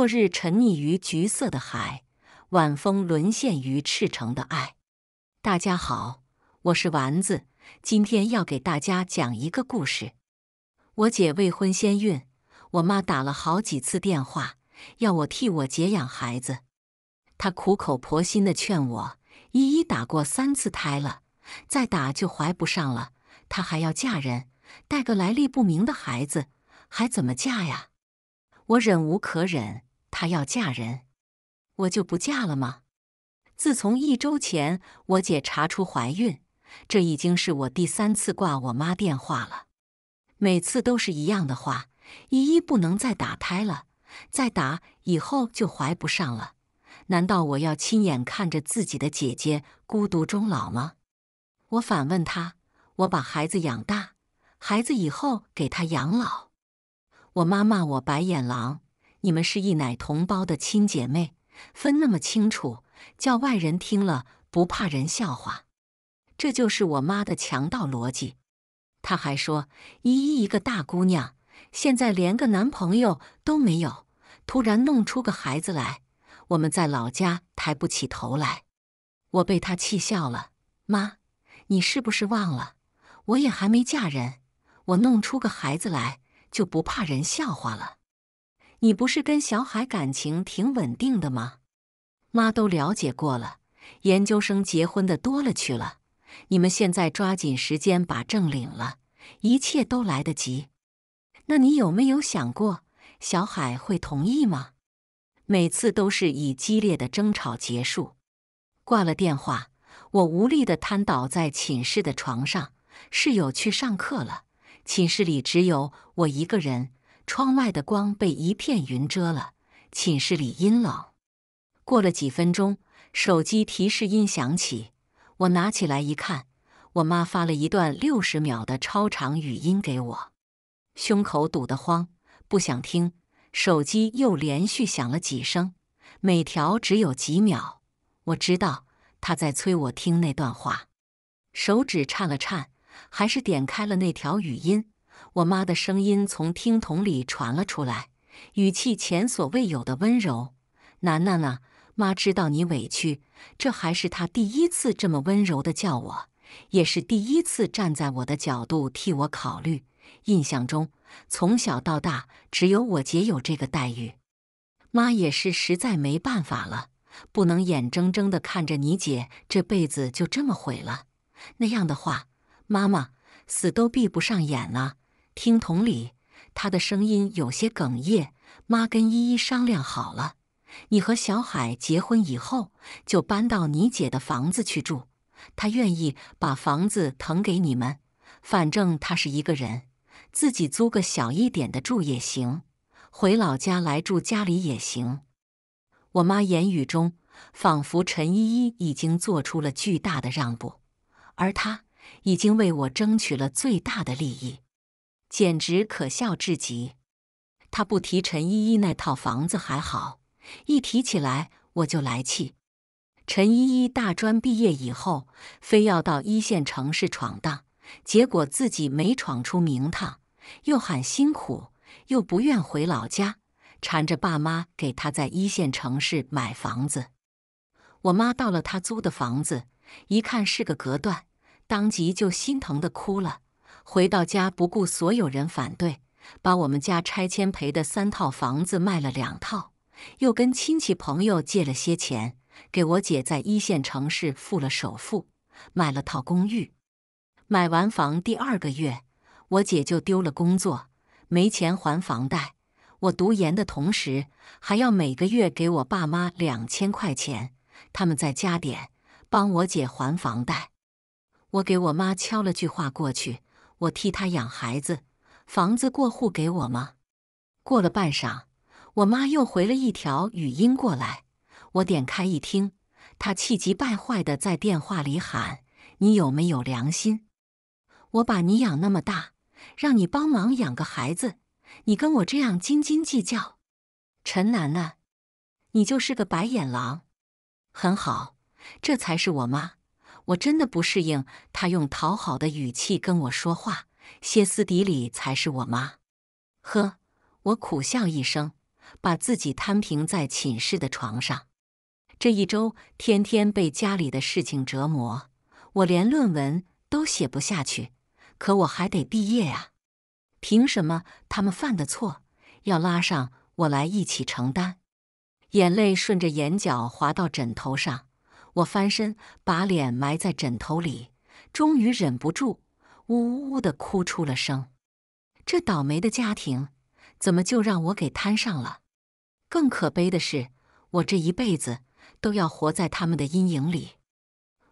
落日沉溺于橘色的海，晚风沦陷于赤诚的爱。大家好，我是丸子，今天要给大家讲一个故事。我姐未婚先孕，我妈打了好几次电话，要我替我姐养孩子。她苦口婆心的劝我，一一打过三次胎了，再打就怀不上了。她还要嫁人，带个来历不明的孩子，还怎么嫁呀？我忍无可忍。她要嫁人，我就不嫁了吗？自从一周前我姐查出怀孕，这已经是我第三次挂我妈电话了。每次都是一样的话：“依依不能再打胎了，再打以后就怀不上了。”难道我要亲眼看着自己的姐姐孤独终老吗？我反问她：“我把孩子养大，孩子以后给她养老。”我妈骂我白眼狼。你们是一奶同胞的亲姐妹，分那么清楚，叫外人听了不怕人笑话。这就是我妈的强盗逻辑。她还说：“依依一个大姑娘，现在连个男朋友都没有，突然弄出个孩子来，我们在老家抬不起头来。”我被她气笑了。妈，你是不是忘了？我也还没嫁人，我弄出个孩子来就不怕人笑话了。你不是跟小海感情挺稳定的吗？妈都了解过了，研究生结婚的多了去了。你们现在抓紧时间把证领了，一切都来得及。那你有没有想过小海会同意吗？每次都是以激烈的争吵结束。挂了电话，我无力的瘫倒在寝室的床上。室友去上课了，寝室里只有我一个人。窗外的光被一片云遮了，寝室里阴冷。过了几分钟，手机提示音响起，我拿起来一看，我妈发了一段六十秒的超长语音给我，胸口堵得慌，不想听。手机又连续响了几声，每条只有几秒，我知道她在催我听那段话。手指颤了颤，还是点开了那条语音。我妈的声音从听筒里传了出来，语气前所未有的温柔。楠楠呢？妈知道你委屈，这还是她第一次这么温柔的叫我，也是第一次站在我的角度替我考虑。印象中，从小到大，只有我姐有这个待遇。妈也是实在没办法了，不能眼睁睁地看着你姐这辈子就这么毁了。那样的话，妈妈死都闭不上眼了。听筒里，他的声音有些哽咽。妈跟依依商量好了，你和小海结婚以后就搬到你姐的房子去住。她愿意把房子腾给你们，反正她是一个人，自己租个小一点的住也行，回老家来住家里也行。我妈言语中，仿佛陈依依已经做出了巨大的让步，而她已经为我争取了最大的利益。简直可笑至极！他不提陈依依那套房子还好，一提起来我就来气。陈依依大专毕业以后，非要到一线城市闯荡，结果自己没闯出名堂，又喊辛苦，又不愿回老家，缠着爸妈给她在一线城市买房子。我妈到了他租的房子，一看是个隔断，当即就心疼的哭了。回到家，不顾所有人反对，把我们家拆迁赔的三套房子卖了两套，又跟亲戚朋友借了些钱，给我姐在一线城市付了首付，买了套公寓。买完房第二个月，我姐就丢了工作，没钱还房贷。我读研的同时，还要每个月给我爸妈两千块钱，他们再加点，帮我姐还房贷。我给我妈敲了句话过去。我替他养孩子，房子过户给我吗？过了半晌，我妈又回了一条语音过来。我点开一听，她气急败坏的在电话里喊：“你有没有良心？我把你养那么大，让你帮忙养个孩子，你跟我这样斤斤计较，陈楠楠，你就是个白眼狼！很好，这才是我妈。”我真的不适应他用讨好的语气跟我说话，歇斯底里才是我妈。呵，我苦笑一声，把自己摊平在寝室的床上。这一周天天被家里的事情折磨，我连论文都写不下去。可我还得毕业呀！凭什么他们犯的错要拉上我来一起承担？眼泪顺着眼角滑到枕头上。我翻身，把脸埋在枕头里，终于忍不住，呜呜呜的哭出了声。这倒霉的家庭，怎么就让我给摊上了？更可悲的是，我这一辈子都要活在他们的阴影里。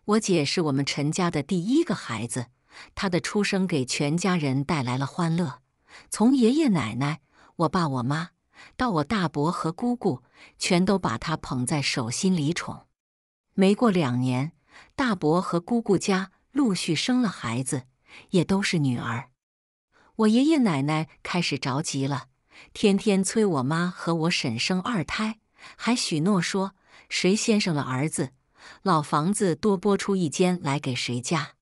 我姐是我们陈家的第一个孩子，她的出生给全家人带来了欢乐。从爷爷奶奶、我爸、我妈，到我大伯和姑姑，全都把她捧在手心里宠。没过两年，大伯和姑姑家陆续生了孩子，也都是女儿。我爷爷奶奶开始着急了，天天催我妈和我婶生二胎，还许诺说谁先生了儿子，老房子多拨出一间来给谁家。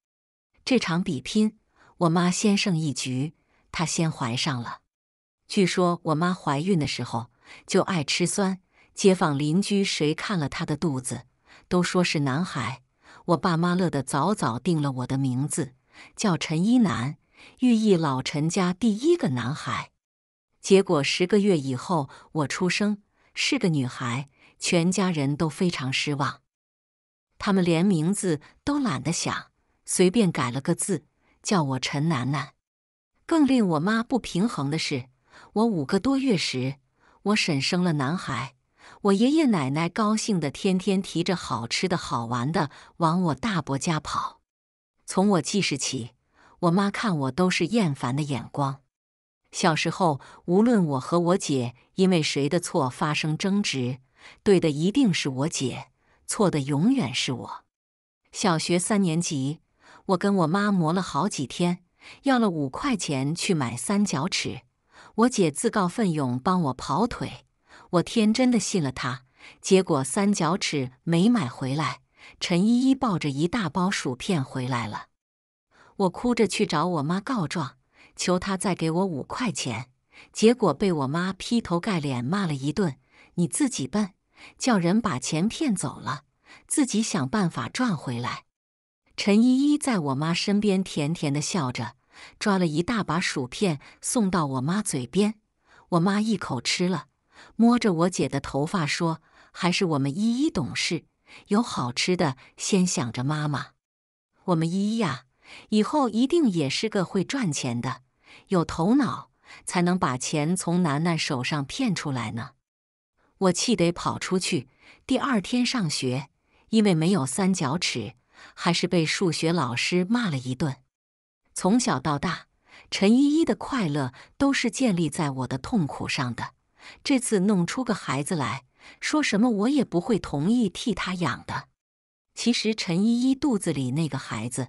这场比拼，我妈先胜一局，她先怀上了。据说我妈怀孕的时候就爱吃酸，街坊邻居谁看了她的肚子。都说是男孩，我爸妈乐得早早定了我的名字，叫陈一楠，寓意老陈家第一个男孩。结果十个月以后我出生是个女孩，全家人都非常失望，他们连名字都懒得想，随便改了个字，叫我陈楠楠。更令我妈不平衡的是，我五个多月时，我婶生了男孩。我爷爷奶奶高兴的，天天提着好吃的好玩的往我大伯家跑。从我记事起，我妈看我都是厌烦的眼光。小时候，无论我和我姐因为谁的错发生争执，对的一定是我姐，错的永远是我。小学三年级，我跟我妈磨了好几天，要了五块钱去买三角尺，我姐自告奋勇帮我跑腿。我天真的信了他，结果三角尺没买回来。陈依依抱着一大包薯片回来了，我哭着去找我妈告状，求她再给我五块钱。结果被我妈劈头盖脸骂了一顿：“你自己笨，叫人把钱骗走了，自己想办法赚回来。”陈依依在我妈身边甜甜的笑着，抓了一大把薯片送到我妈嘴边，我妈一口吃了。摸着我姐的头发说：“还是我们依依懂事，有好吃的先想着妈妈。我们依依呀，以后一定也是个会赚钱的，有头脑才能把钱从楠楠手上骗出来呢。”我气得跑出去，第二天上学，因为没有三角尺，还是被数学老师骂了一顿。从小到大，陈依依的快乐都是建立在我的痛苦上的。这次弄出个孩子来说什么，我也不会同意替他养的。其实陈依依肚子里那个孩子，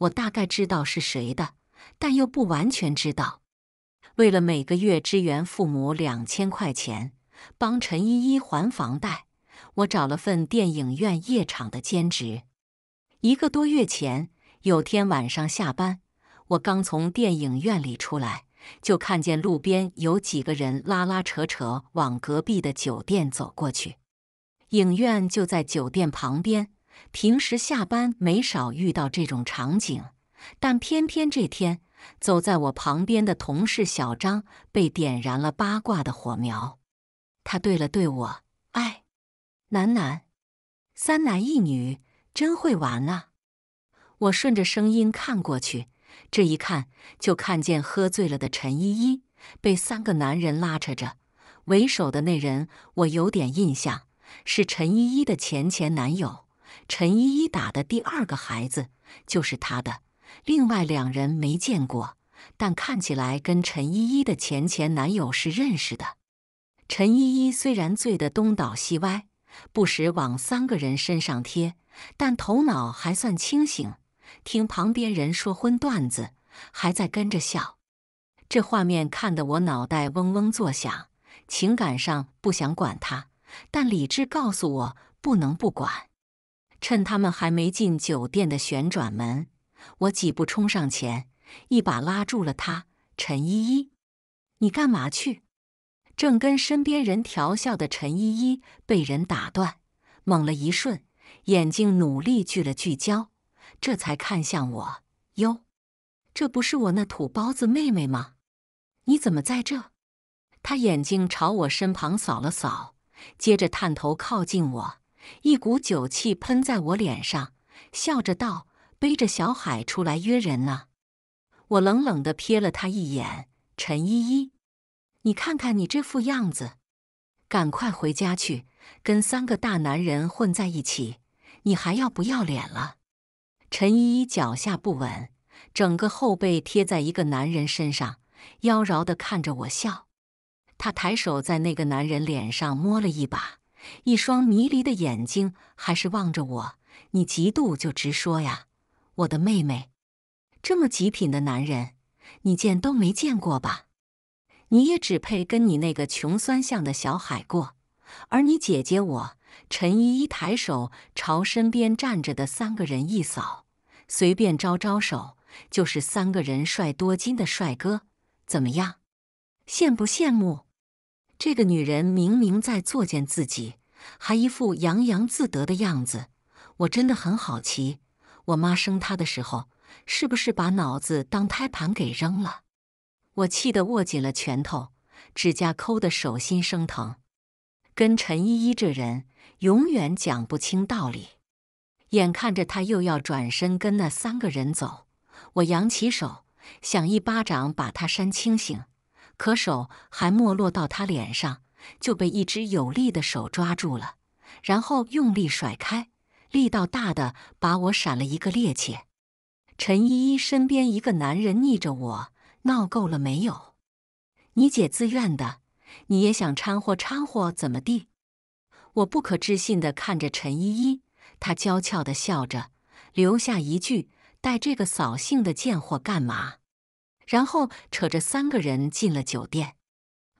我大概知道是谁的，但又不完全知道。为了每个月支援父母两千块钱，帮陈依依还房贷，我找了份电影院夜场的兼职。一个多月前，有天晚上下班，我刚从电影院里出来。就看见路边有几个人拉拉扯扯往隔壁的酒店走过去，影院就在酒店旁边。平时下班没少遇到这种场景，但偏偏这天，走在我旁边的同事小张被点燃了八卦的火苗。他对了对我：“哎，男男，三男一女，真会玩啊！”我顺着声音看过去。这一看就看见喝醉了的陈依依被三个男人拉扯着，为首的那人我有点印象，是陈依依的前前男友。陈依依打的第二个孩子就是他的，另外两人没见过，但看起来跟陈依依的前前男友是认识的。陈依依虽然醉得东倒西歪，不时往三个人身上贴，但头脑还算清醒。听旁边人说荤段子，还在跟着笑，这画面看得我脑袋嗡嗡作响。情感上不想管他，但理智告诉我不能不管。趁他们还没进酒店的旋转门，我几步冲上前，一把拉住了他：“陈依依，你干嘛去？”正跟身边人调笑的陈依依被人打断，猛了一瞬，眼睛努力聚了聚焦。这才看向我，哟，这不是我那土包子妹妹吗？你怎么在这？他眼睛朝我身旁扫了扫，接着探头靠近我，一股酒气喷在我脸上，笑着道：“背着小海出来约人呢。”我冷冷的瞥了他一眼：“陈依依，你看看你这副样子，赶快回家去，跟三个大男人混在一起，你还要不要脸了？”陈依依脚下不稳，整个后背贴在一个男人身上，妖娆的看着我笑。她抬手在那个男人脸上摸了一把，一双迷离的眼睛还是望着我。你嫉妒就直说呀，我的妹妹，这么极品的男人你见都没见过吧？你也只配跟你那个穷酸相的小海过，而你姐姐我。陈依依抬手朝身边站着的三个人一扫，随便招招手，就是三个人帅多金的帅哥，怎么样，羡不羡慕？这个女人明明在作践自己，还一副洋洋自得的样子，我真的很好奇，我妈生她的时候是不是把脑子当胎盘给扔了？我气得握紧了拳头，指甲抠得手心生疼，跟陈依依这人。永远讲不清道理。眼看着他又要转身跟那三个人走，我扬起手想一巴掌把他扇清醒，可手还没落到他脸上，就被一只有力的手抓住了，然后用力甩开，力道大的把我闪了一个趔趄。陈依依身边一个男人逆着我：“闹够了没有？你姐自愿的，你也想掺和掺和，怎么地？”我不可置信地看着陈依依，她娇俏地笑着，留下一句：“带这个扫兴的贱货干嘛？”然后扯着三个人进了酒店。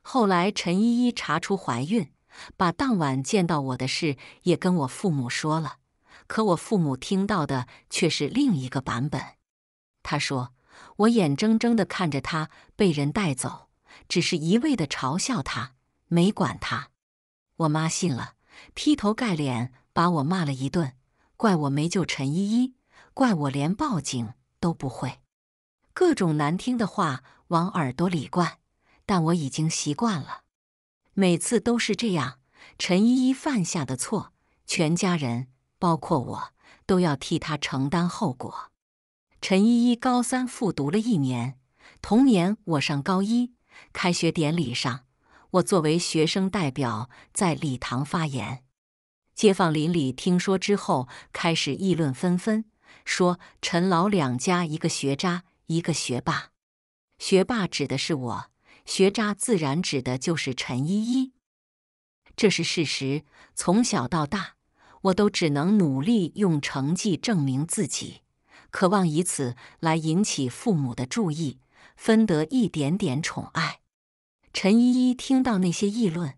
后来陈依依查出怀孕，把当晚见到我的事也跟我父母说了。可我父母听到的却是另一个版本。他说：“我眼睁睁地看着她被人带走，只是一味地嘲笑她，没管她。”我妈信了。劈头盖脸把我骂了一顿，怪我没救陈依依，怪我连报警都不会，各种难听的话往耳朵里灌。但我已经习惯了，每次都是这样。陈依依犯下的错，全家人包括我都要替她承担后果。陈依依高三复读了一年，同年我上高一，开学典礼上。我作为学生代表在礼堂发言，街坊邻里听说之后开始议论纷纷，说陈老两家一个学渣，一个学霸。学霸指的是我，学渣自然指的就是陈依依。这是事实。从小到大，我都只能努力用成绩证明自己，渴望以此来引起父母的注意，分得一点点宠爱。陈依依听到那些议论，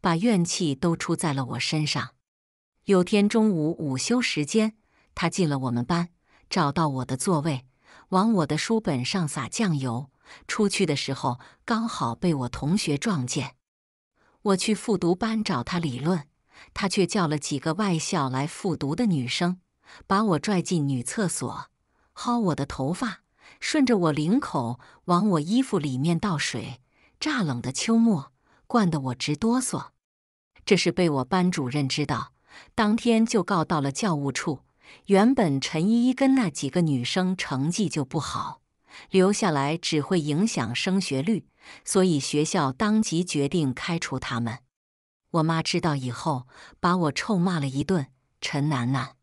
把怨气都出在了我身上。有天中午午休时间，她进了我们班，找到我的座位，往我的书本上撒酱油。出去的时候，刚好被我同学撞见。我去复读班找她理论，她却叫了几个外校来复读的女生，把我拽进女厕所，薅我的头发，顺着我领口往我衣服里面倒水。乍冷的秋末，灌得我直哆嗦。这是被我班主任知道，当天就告到了教务处。原本陈依依跟那几个女生成绩就不好，留下来只会影响升学率，所以学校当即决定开除他们。我妈知道以后，把我臭骂了一顿：“陈楠楠，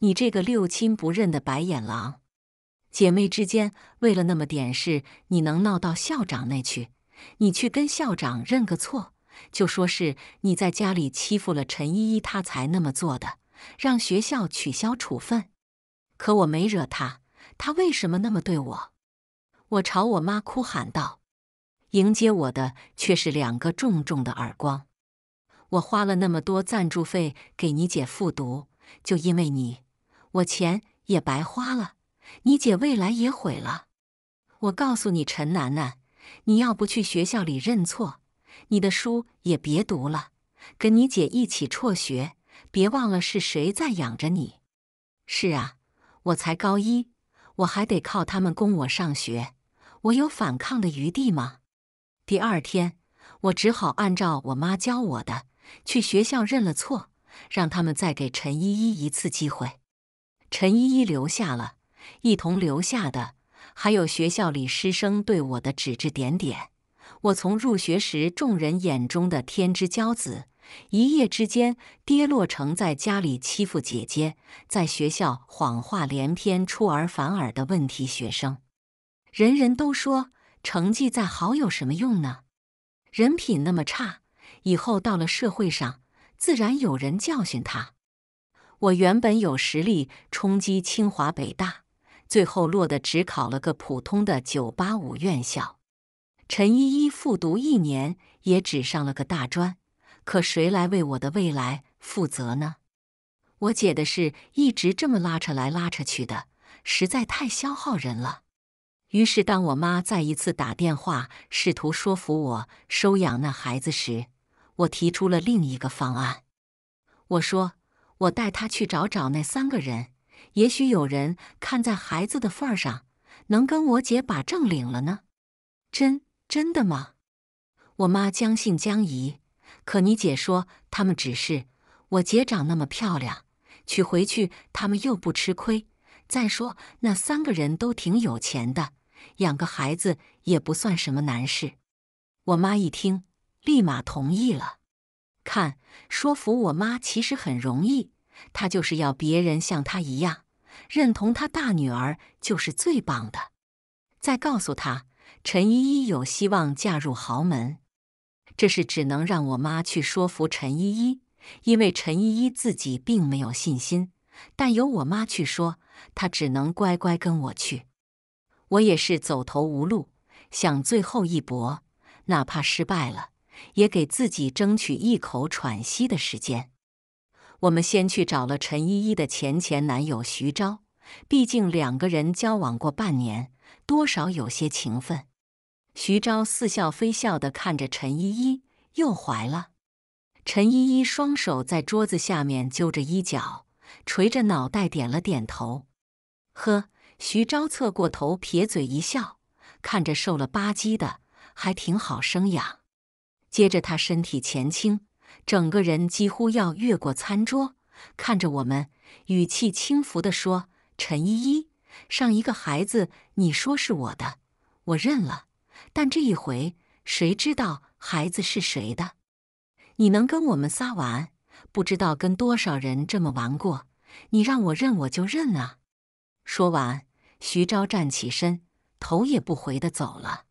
你这个六亲不认的白眼狼！姐妹之间为了那么点事，你能闹到校长那去？”你去跟校长认个错，就说是你在家里欺负了陈依依，她才那么做的，让学校取消处分。可我没惹她，她为什么那么对我？我朝我妈哭喊道：“迎接我的却是两个重重的耳光。”我花了那么多赞助费给你姐复读，就因为你，我钱也白花了，你姐未来也毁了。我告诉你，陈楠楠。你要不去学校里认错，你的书也别读了，跟你姐一起辍学。别忘了是谁在养着你。是啊，我才高一，我还得靠他们供我上学，我有反抗的余地吗？第二天，我只好按照我妈教我的，去学校认了错，让他们再给陈依依一次机会。陈依依留下了，一同留下的。还有学校里师生对我的指指点点，我从入学时众人眼中的天之骄子，一夜之间跌落成在家里欺负姐姐，在学校谎话连篇、出尔反尔的问题学生。人人都说成绩再好有什么用呢？人品那么差，以后到了社会上，自然有人教训他。我原本有实力冲击清华北大。最后落得只考了个普通的九八五院校，陈依依复读一年也只上了个大专，可谁来为我的未来负责呢？我姐的事一直这么拉扯来拉扯去的，实在太消耗人了。于是，当我妈再一次打电话试图说服我收养那孩子时，我提出了另一个方案。我说：“我带他去找找那三个人。”也许有人看在孩子的份儿上，能跟我姐把证领了呢？真真的吗？我妈将信将疑。可你姐说，他们只是我姐长那么漂亮，娶回去他们又不吃亏。再说那三个人都挺有钱的，养个孩子也不算什么难事。我妈一听，立马同意了。看，说服我妈其实很容易。他就是要别人像他一样认同他大女儿就是最棒的，再告诉他陈依依有希望嫁入豪门，这是只能让我妈去说服陈依依，因为陈依依自己并没有信心，但由我妈去说，她只能乖乖跟我去。我也是走投无路，想最后一搏，哪怕失败了，也给自己争取一口喘息的时间。我们先去找了陈依依的前前男友徐昭，毕竟两个人交往过半年，多少有些情分。徐昭似笑非笑地看着陈依依，又怀了。陈依依双手在桌子下面揪着衣角，垂着脑袋点了点头。呵，徐昭侧过头撇嘴一笑，看着瘦了吧唧的，还挺好生养。接着他身体前倾。整个人几乎要越过餐桌，看着我们，语气轻浮地说：“陈依依，上一个孩子你说是我的，我认了。但这一回，谁知道孩子是谁的？你能跟我们仨玩，不知道跟多少人这么玩过。你让我认，我就认啊！”说完，徐昭站起身，头也不回地走了。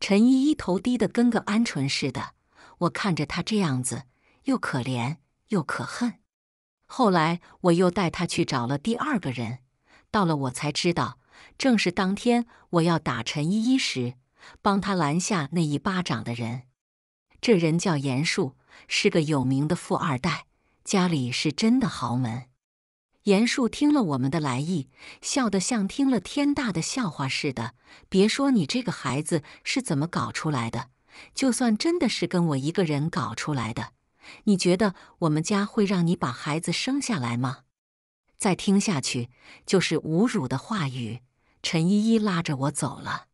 陈依依头低得跟个鹌鹑似的，我看着他这样子。又可怜又可恨。后来我又带他去找了第二个人，到了我才知道，正是当天我要打陈依依时，帮他拦下那一巴掌的人。这人叫严树，是个有名的富二代，家里是真的豪门。严树听了我们的来意，笑得像听了天大的笑话似的。别说你这个孩子是怎么搞出来的，就算真的是跟我一个人搞出来的。你觉得我们家会让你把孩子生下来吗？再听下去就是侮辱的话语。陈依依拉着我走了。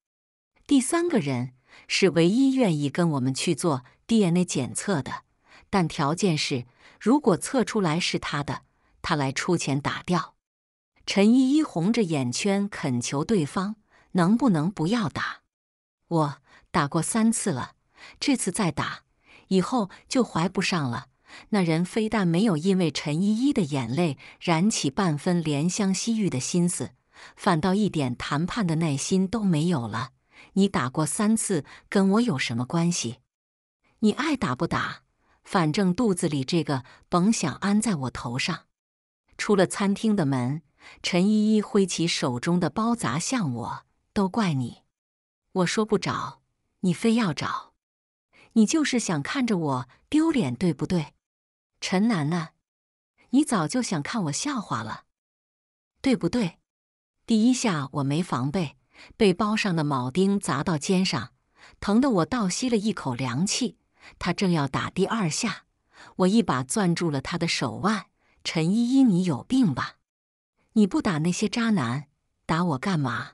第三个人是唯一愿意跟我们去做 DNA 检测的，但条件是，如果测出来是他的，他来出钱打掉。陈依依红着眼圈恳求对方：“能不能不要打？我打过三次了，这次再打。”以后就怀不上了。那人非但没有因为陈依依的眼泪燃起半分怜香惜玉的心思，反倒一点谈判的耐心都没有了。你打过三次，跟我有什么关系？你爱打不打，反正肚子里这个甭想安在我头上。出了餐厅的门，陈依依挥起手中的包砸向我：“都怪你！我说不找，你非要找。”你就是想看着我丢脸，对不对，陈楠楠？你早就想看我笑话了，对不对？第一下我没防备，被包上的铆钉砸到肩上，疼得我倒吸了一口凉气。他正要打第二下，我一把攥住了他的手腕。陈依依，你有病吧？你不打那些渣男，打我干嘛？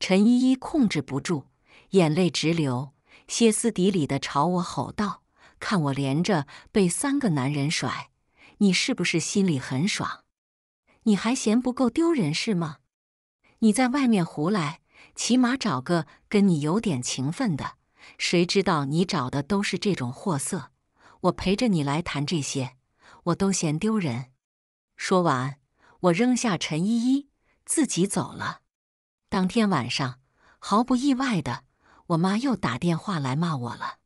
陈依依控制不住，眼泪直流。歇斯底里的朝我吼道：“看我连着被三个男人甩，你是不是心里很爽？你还嫌不够丢人是吗？你在外面胡来，起码找个跟你有点情分的，谁知道你找的都是这种货色？我陪着你来谈这些，我都嫌丢人。”说完，我扔下陈依依，自己走了。当天晚上，毫不意外的。我妈又打电话来骂我了，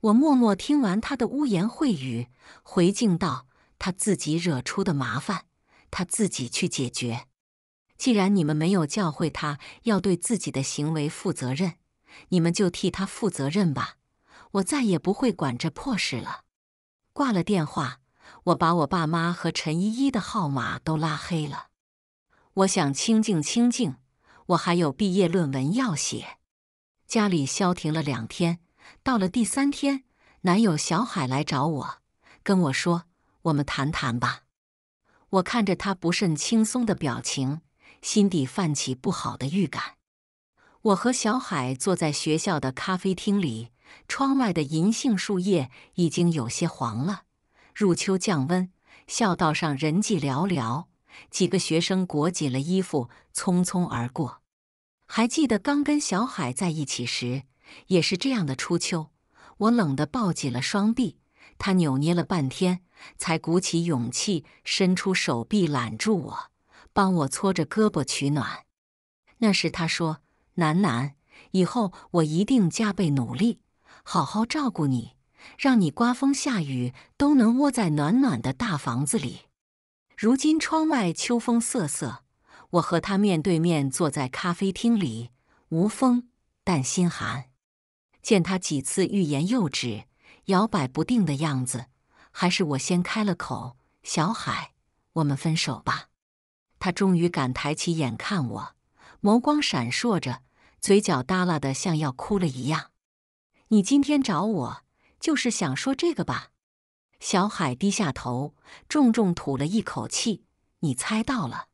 我默默听完她的污言秽语，回敬道：“她自己惹出的麻烦，她自己去解决。既然你们没有教会她要对自己的行为负责任，你们就替她负责任吧。我再也不会管这破事了。”挂了电话，我把我爸妈和陈依依的号码都拉黑了。我想清静清静，我还有毕业论文要写。家里消停了两天，到了第三天，男友小海来找我，跟我说：“我们谈谈吧。”我看着他不甚轻松的表情，心底泛起不好的预感。我和小海坐在学校的咖啡厅里，窗外的银杏树叶已经有些黄了，入秋降温，校道上人迹寥寥，几个学生裹紧了衣服，匆匆而过。还记得刚跟小海在一起时，也是这样的初秋，我冷得抱紧了双臂，他扭捏了半天，才鼓起勇气伸出手臂揽住我，帮我搓着胳膊取暖。那时他说：“楠楠，以后我一定加倍努力，好好照顾你，让你刮风下雨都能窝在暖暖的大房子里。”如今窗外秋风瑟瑟。我和他面对面坐在咖啡厅里，无风但心寒。见他几次欲言又止、摇摆不定的样子，还是我先开了口：“小海，我们分手吧。”他终于敢抬起眼看我，眸光闪烁着，嘴角耷拉的像要哭了一样。“你今天找我就是想说这个吧？”小海低下头，重重吐了一口气：“你猜到了。”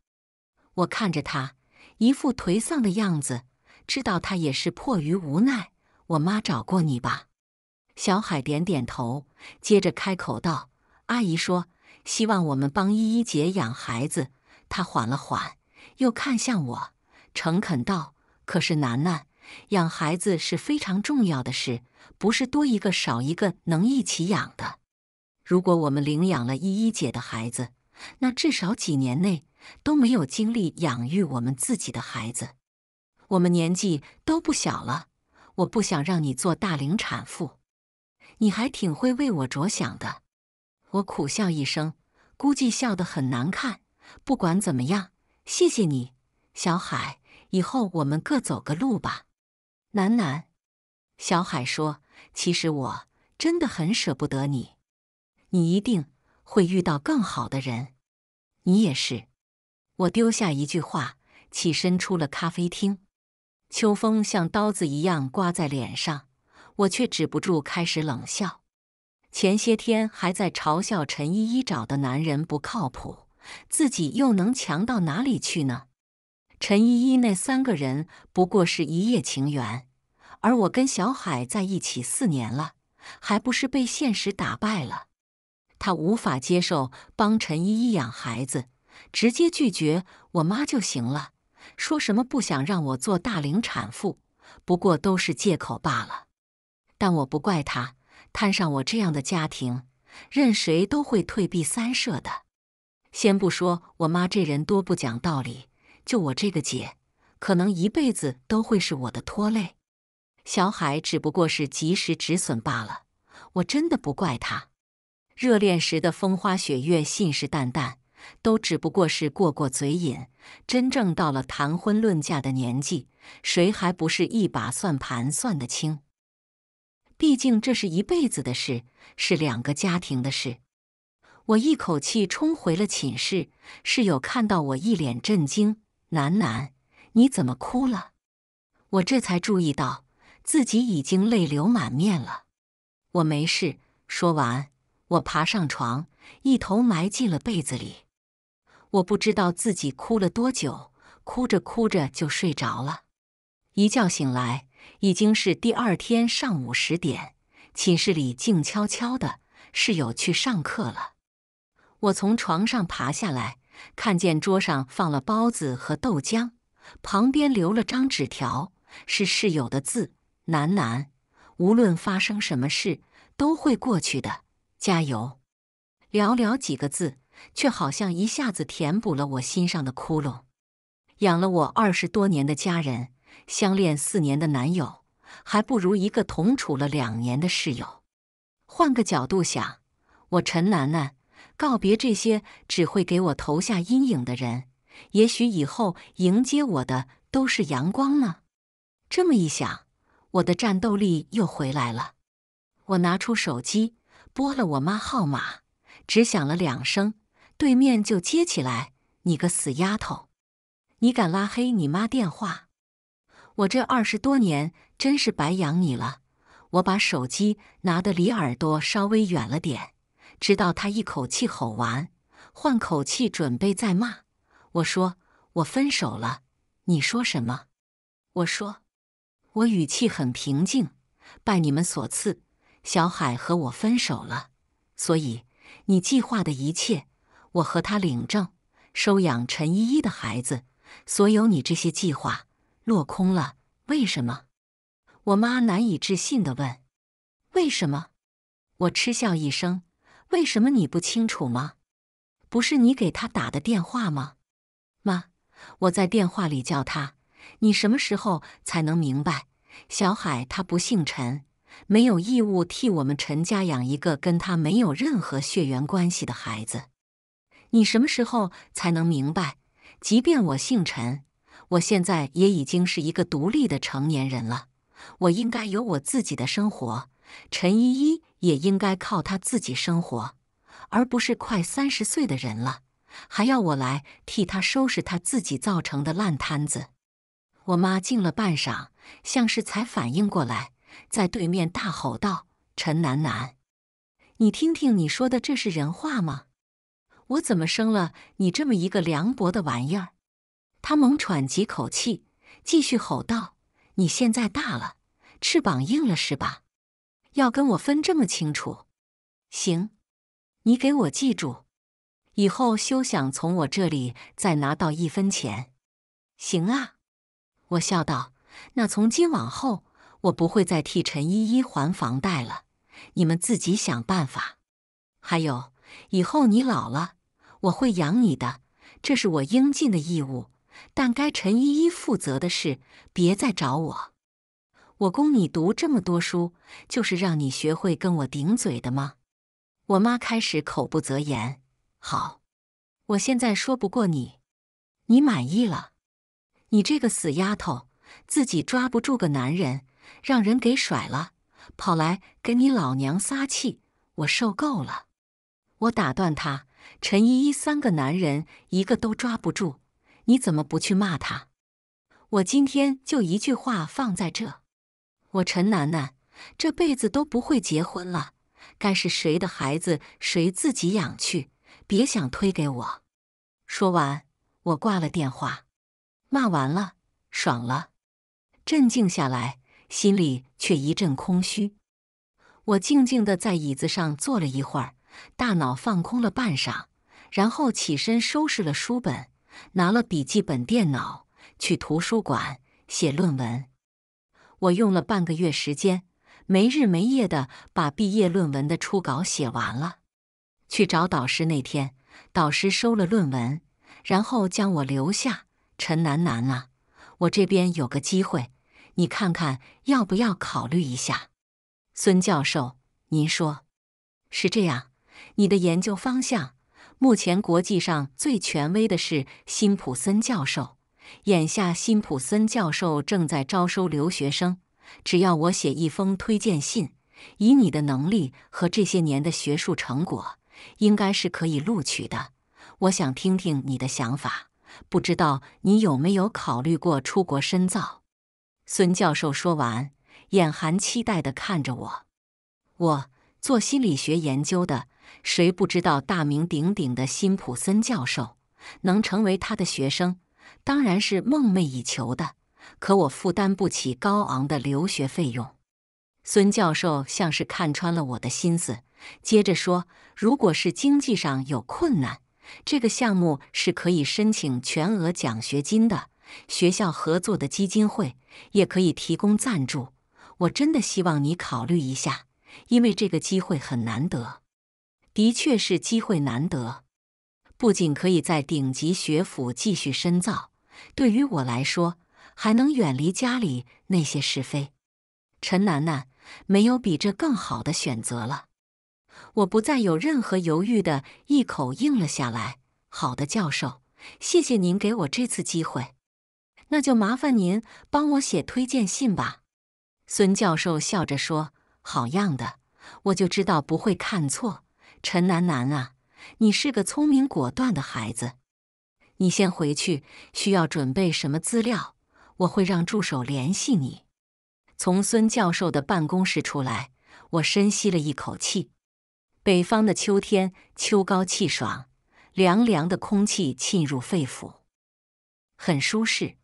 我看着他，一副颓丧的样子，知道他也是迫于无奈。我妈找过你吧？小海点点头，接着开口道：“阿姨说，希望我们帮依依姐养孩子。”她缓了缓，又看向我，诚恳道：“可是楠楠，养孩子是非常重要的事，不是多一个少一个能一起养的。如果我们领养了依依姐的孩子，那至少几年内……”都没有精力养育我们自己的孩子，我们年纪都不小了。我不想让你做大龄产妇，你还挺会为我着想的。我苦笑一声，估计笑得很难看。不管怎么样，谢谢你，小海。以后我们各走各路吧。楠楠，小海说：“其实我真的很舍不得你，你一定会遇到更好的人，你也是。”我丢下一句话，起身出了咖啡厅。秋风像刀子一样刮在脸上，我却止不住开始冷笑。前些天还在嘲笑陈依依找的男人不靠谱，自己又能强到哪里去呢？陈依依那三个人不过是一夜情缘，而我跟小海在一起四年了，还不是被现实打败了？他无法接受帮陈依依养孩子。直接拒绝我妈就行了，说什么不想让我做大龄产妇，不过都是借口罢了。但我不怪她，摊上我这样的家庭，任谁都会退避三舍的。先不说我妈这人多不讲道理，就我这个姐，可能一辈子都会是我的拖累。小海只不过是及时止损罢了，我真的不怪他。热恋时的风花雪月，信誓旦旦。都只不过是过过嘴瘾，真正到了谈婚论嫁的年纪，谁还不是一把算盘算得清？毕竟这是一辈子的事，是两个家庭的事。我一口气冲回了寝室，室友看到我一脸震惊，楠楠，你怎么哭了？我这才注意到自己已经泪流满面了。我没事。说完，我爬上床，一头埋进了被子里。我不知道自己哭了多久，哭着哭着就睡着了。一觉醒来，已经是第二天上午十点，寝室里静悄悄的，室友去上课了。我从床上爬下来，看见桌上放了包子和豆浆，旁边留了张纸条，是室友的字：“楠楠，无论发生什么事，都会过去的，加油。”寥寥几个字。却好像一下子填补了我心上的窟窿。养了我二十多年的家人，相恋四年的男友，还不如一个同处了两年的室友。换个角度想，我陈楠楠告别这些只会给我投下阴影的人，也许以后迎接我的都是阳光呢。这么一想，我的战斗力又回来了。我拿出手机拨了我妈号码，只响了两声。对面就接起来，你个死丫头！你敢拉黑你妈电话？我这二十多年真是白养你了！我把手机拿得离耳朵稍微远了点，直到他一口气吼完，换口气准备再骂。我说：“我分手了。”你说什么？我说，我语气很平静。拜你们所赐，小海和我分手了，所以你计划的一切。我和他领证，收养陈依依的孩子，所有你这些计划落空了。为什么？我妈难以置信地问：“为什么？”我嗤笑一声：“为什么你不清楚吗？不是你给他打的电话吗？”妈，我在电话里叫他。你什么时候才能明白？小海他不姓陈，没有义务替我们陈家养一个跟他没有任何血缘关系的孩子。你什么时候才能明白？即便我姓陈，我现在也已经是一个独立的成年人了，我应该有我自己的生活。陈依依也应该靠她自己生活，而不是快三十岁的人了，还要我来替她收拾她自己造成的烂摊子。我妈静了半晌，像是才反应过来，在对面大吼道：“陈楠楠，你听听，你说的这是人话吗？”我怎么生了你这么一个凉薄的玩意儿？他猛喘几口气，继续吼道：“你现在大了，翅膀硬了是吧？要跟我分这么清楚。行，你给我记住，以后休想从我这里再拿到一分钱。”行啊，我笑道：“那从今往后，我不会再替陈依依还房贷了，你们自己想办法。还有。”以后你老了，我会养你的，这是我应尽的义务。但该陈依依负责的事，别再找我。我供你读这么多书，就是让你学会跟我顶嘴的吗？我妈开始口不择言。好，我现在说不过你，你满意了？你这个死丫头，自己抓不住个男人，让人给甩了，跑来跟你老娘撒气，我受够了。我打断他，陈依依三个男人一个都抓不住，你怎么不去骂他？我今天就一句话放在这，我陈楠楠这辈子都不会结婚了，该是谁的孩子谁自己养去，别想推给我。说完，我挂了电话，骂完了，爽了，镇静下来，心里却一阵空虚。我静静的在椅子上坐了一会儿。大脑放空了半晌，然后起身收拾了书本，拿了笔记本电脑去图书馆写论文。我用了半个月时间，没日没夜的把毕业论文的初稿写完了。去找导师那天，导师收了论文，然后将我留下。陈楠楠啊，我这边有个机会，你看看要不要考虑一下？孙教授，您说是这样。你的研究方向，目前国际上最权威的是辛普森教授。眼下，辛普森教授正在招收留学生，只要我写一封推荐信，以你的能力和这些年的学术成果，应该是可以录取的。我想听听你的想法，不知道你有没有考虑过出国深造？孙教授说完，眼含期待地看着我。我做心理学研究的。谁不知道大名鼎鼎的辛普森教授？能成为他的学生，当然是梦寐以求的。可我负担不起高昂的留学费用。孙教授像是看穿了我的心思，接着说：“如果是经济上有困难，这个项目是可以申请全额奖学金的。学校合作的基金会也可以提供赞助。我真的希望你考虑一下，因为这个机会很难得。”的确是机会难得，不仅可以在顶级学府继续深造，对于我来说，还能远离家里那些是非。陈楠楠，没有比这更好的选择了。我不再有任何犹豫的，一口应了下来。好的，教授，谢谢您给我这次机会。那就麻烦您帮我写推荐信吧。孙教授笑着说：“好样的，我就知道不会看错。”陈楠楠啊，你是个聪明果断的孩子。你先回去，需要准备什么资料？我会让助手联系你。从孙教授的办公室出来，我深吸了一口气。北方的秋天，秋高气爽，凉凉的空气沁入肺腑，很舒适。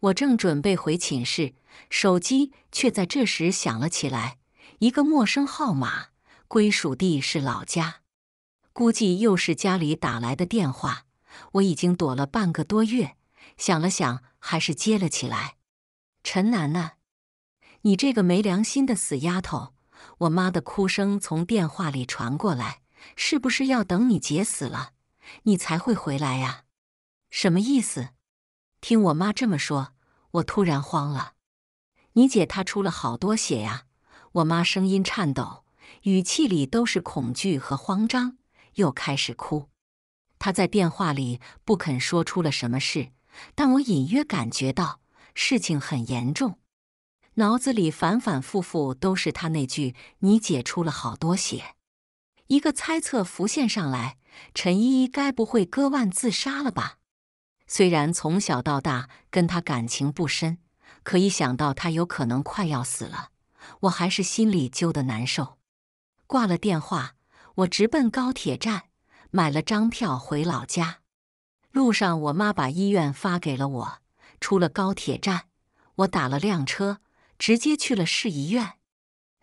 我正准备回寝室，手机却在这时响了起来，一个陌生号码。归属地是老家，估计又是家里打来的电话。我已经躲了半个多月，想了想，还是接了起来。陈楠楠，你这个没良心的死丫头！我妈的哭声从电话里传过来，是不是要等你姐死了，你才会回来呀？什么意思？听我妈这么说，我突然慌了。你姐她出了好多血呀！我妈声音颤抖。语气里都是恐惧和慌张，又开始哭。他在电话里不肯说出了什么事，但我隐约感觉到事情很严重。脑子里反反复复都是他那句“你姐出了好多血”，一个猜测浮现上来：陈依依该不会割腕自杀了吧？虽然从小到大跟他感情不深，可一想到他有可能快要死了，我还是心里揪得难受。挂了电话，我直奔高铁站，买了张票回老家。路上，我妈把医院发给了我。出了高铁站，我打了辆车，直接去了市一院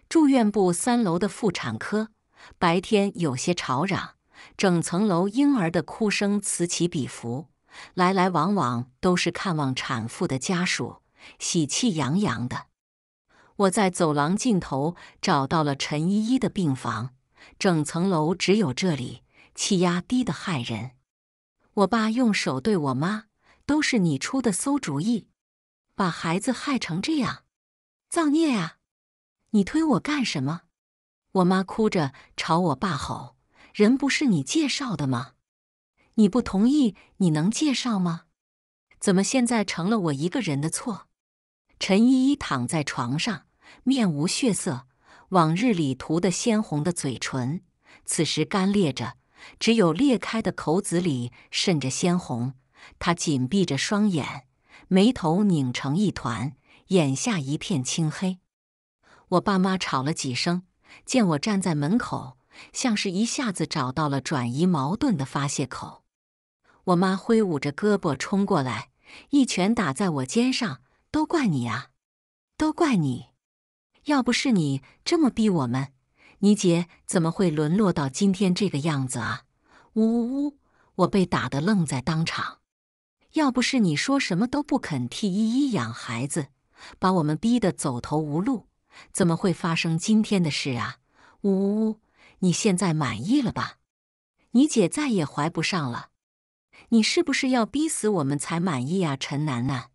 住院部三楼的妇产科。白天有些吵嚷，整层楼婴儿的哭声此起彼伏，来来往往都是看望产妇的家属，喜气洋洋的。我在走廊尽头找到了陈依依的病房，整层楼只有这里，气压低的害人。我爸用手对我妈：“都是你出的馊主意，把孩子害成这样，造孽啊！”你推我干什么？我妈哭着朝我爸吼：“人不是你介绍的吗？你不同意你能介绍吗？怎么现在成了我一个人的错？”陈依依躺在床上。面无血色，往日里涂得鲜红的嘴唇，此时干裂着，只有裂开的口子里渗着鲜红。他紧闭着双眼，眉头拧成一团，眼下一片青黑。我爸妈吵了几声，见我站在门口，像是一下子找到了转移矛盾的发泄口。我妈挥舞着胳膊冲过来，一拳打在我肩上：“都怪你啊，都怪你！”要不是你这么逼我们，你姐怎么会沦落到今天这个样子啊？呜呜呜！我被打得愣在当场。要不是你说什么都不肯替依依养孩子，把我们逼得走投无路，怎么会发生今天的事啊？呜呜呜！你现在满意了吧？你姐再也怀不上了，你是不是要逼死我们才满意啊？陈楠楠？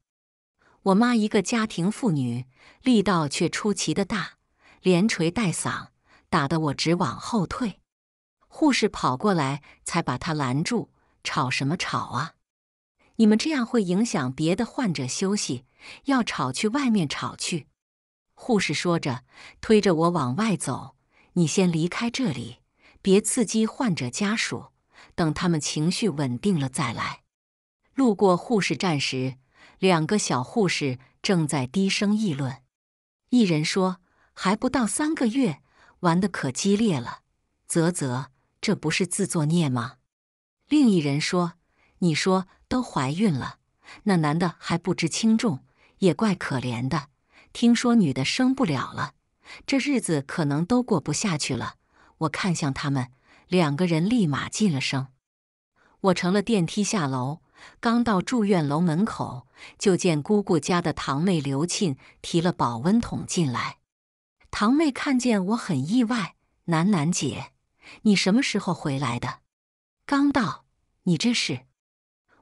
我妈一个家庭妇女，力道却出奇的大，连锤带搡，打得我直往后退。护士跑过来，才把她拦住。吵什么吵啊？你们这样会影响别的患者休息，要吵去外面吵去。护士说着，推着我往外走。你先离开这里，别刺激患者家属，等他们情绪稳定了再来。路过护士站时。两个小护士正在低声议论，一人说：“还不到三个月，玩的可激烈了，啧啧，这不是自作孽吗？”另一人说：“你说都怀孕了，那男的还不知轻重，也怪可怜的。听说女的生不了了，这日子可能都过不下去了。”我看向他们，两个人立马噤了声。我乘了电梯下楼。刚到住院楼门口，就见姑姑家的堂妹刘沁提了保温桶进来。堂妹看见我很意外：“楠楠姐，你什么时候回来的？刚到。”“你这是？”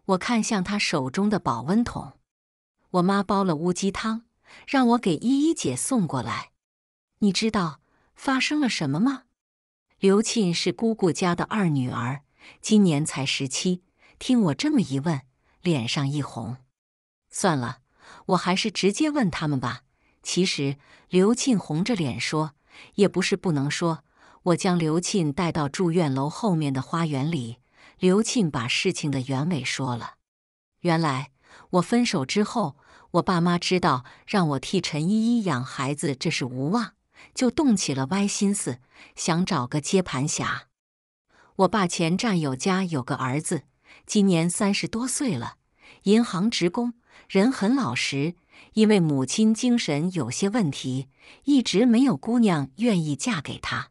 我看向她手中的保温桶。我妈煲了乌鸡汤，让我给依依姐送过来。你知道发生了什么吗？刘沁是姑姑家的二女儿，今年才十七。听我这么一问，脸上一红。算了，我还是直接问他们吧。其实刘沁红着脸说，也不是不能说。我将刘沁带到住院楼后面的花园里，刘沁把事情的原委说了。原来我分手之后，我爸妈知道让我替陈依依养孩子，这是无望，就动起了歪心思，想找个接盘侠。我爸前战友家有个儿子。今年三十多岁了，银行职工，人很老实。因为母亲精神有些问题，一直没有姑娘愿意嫁给他。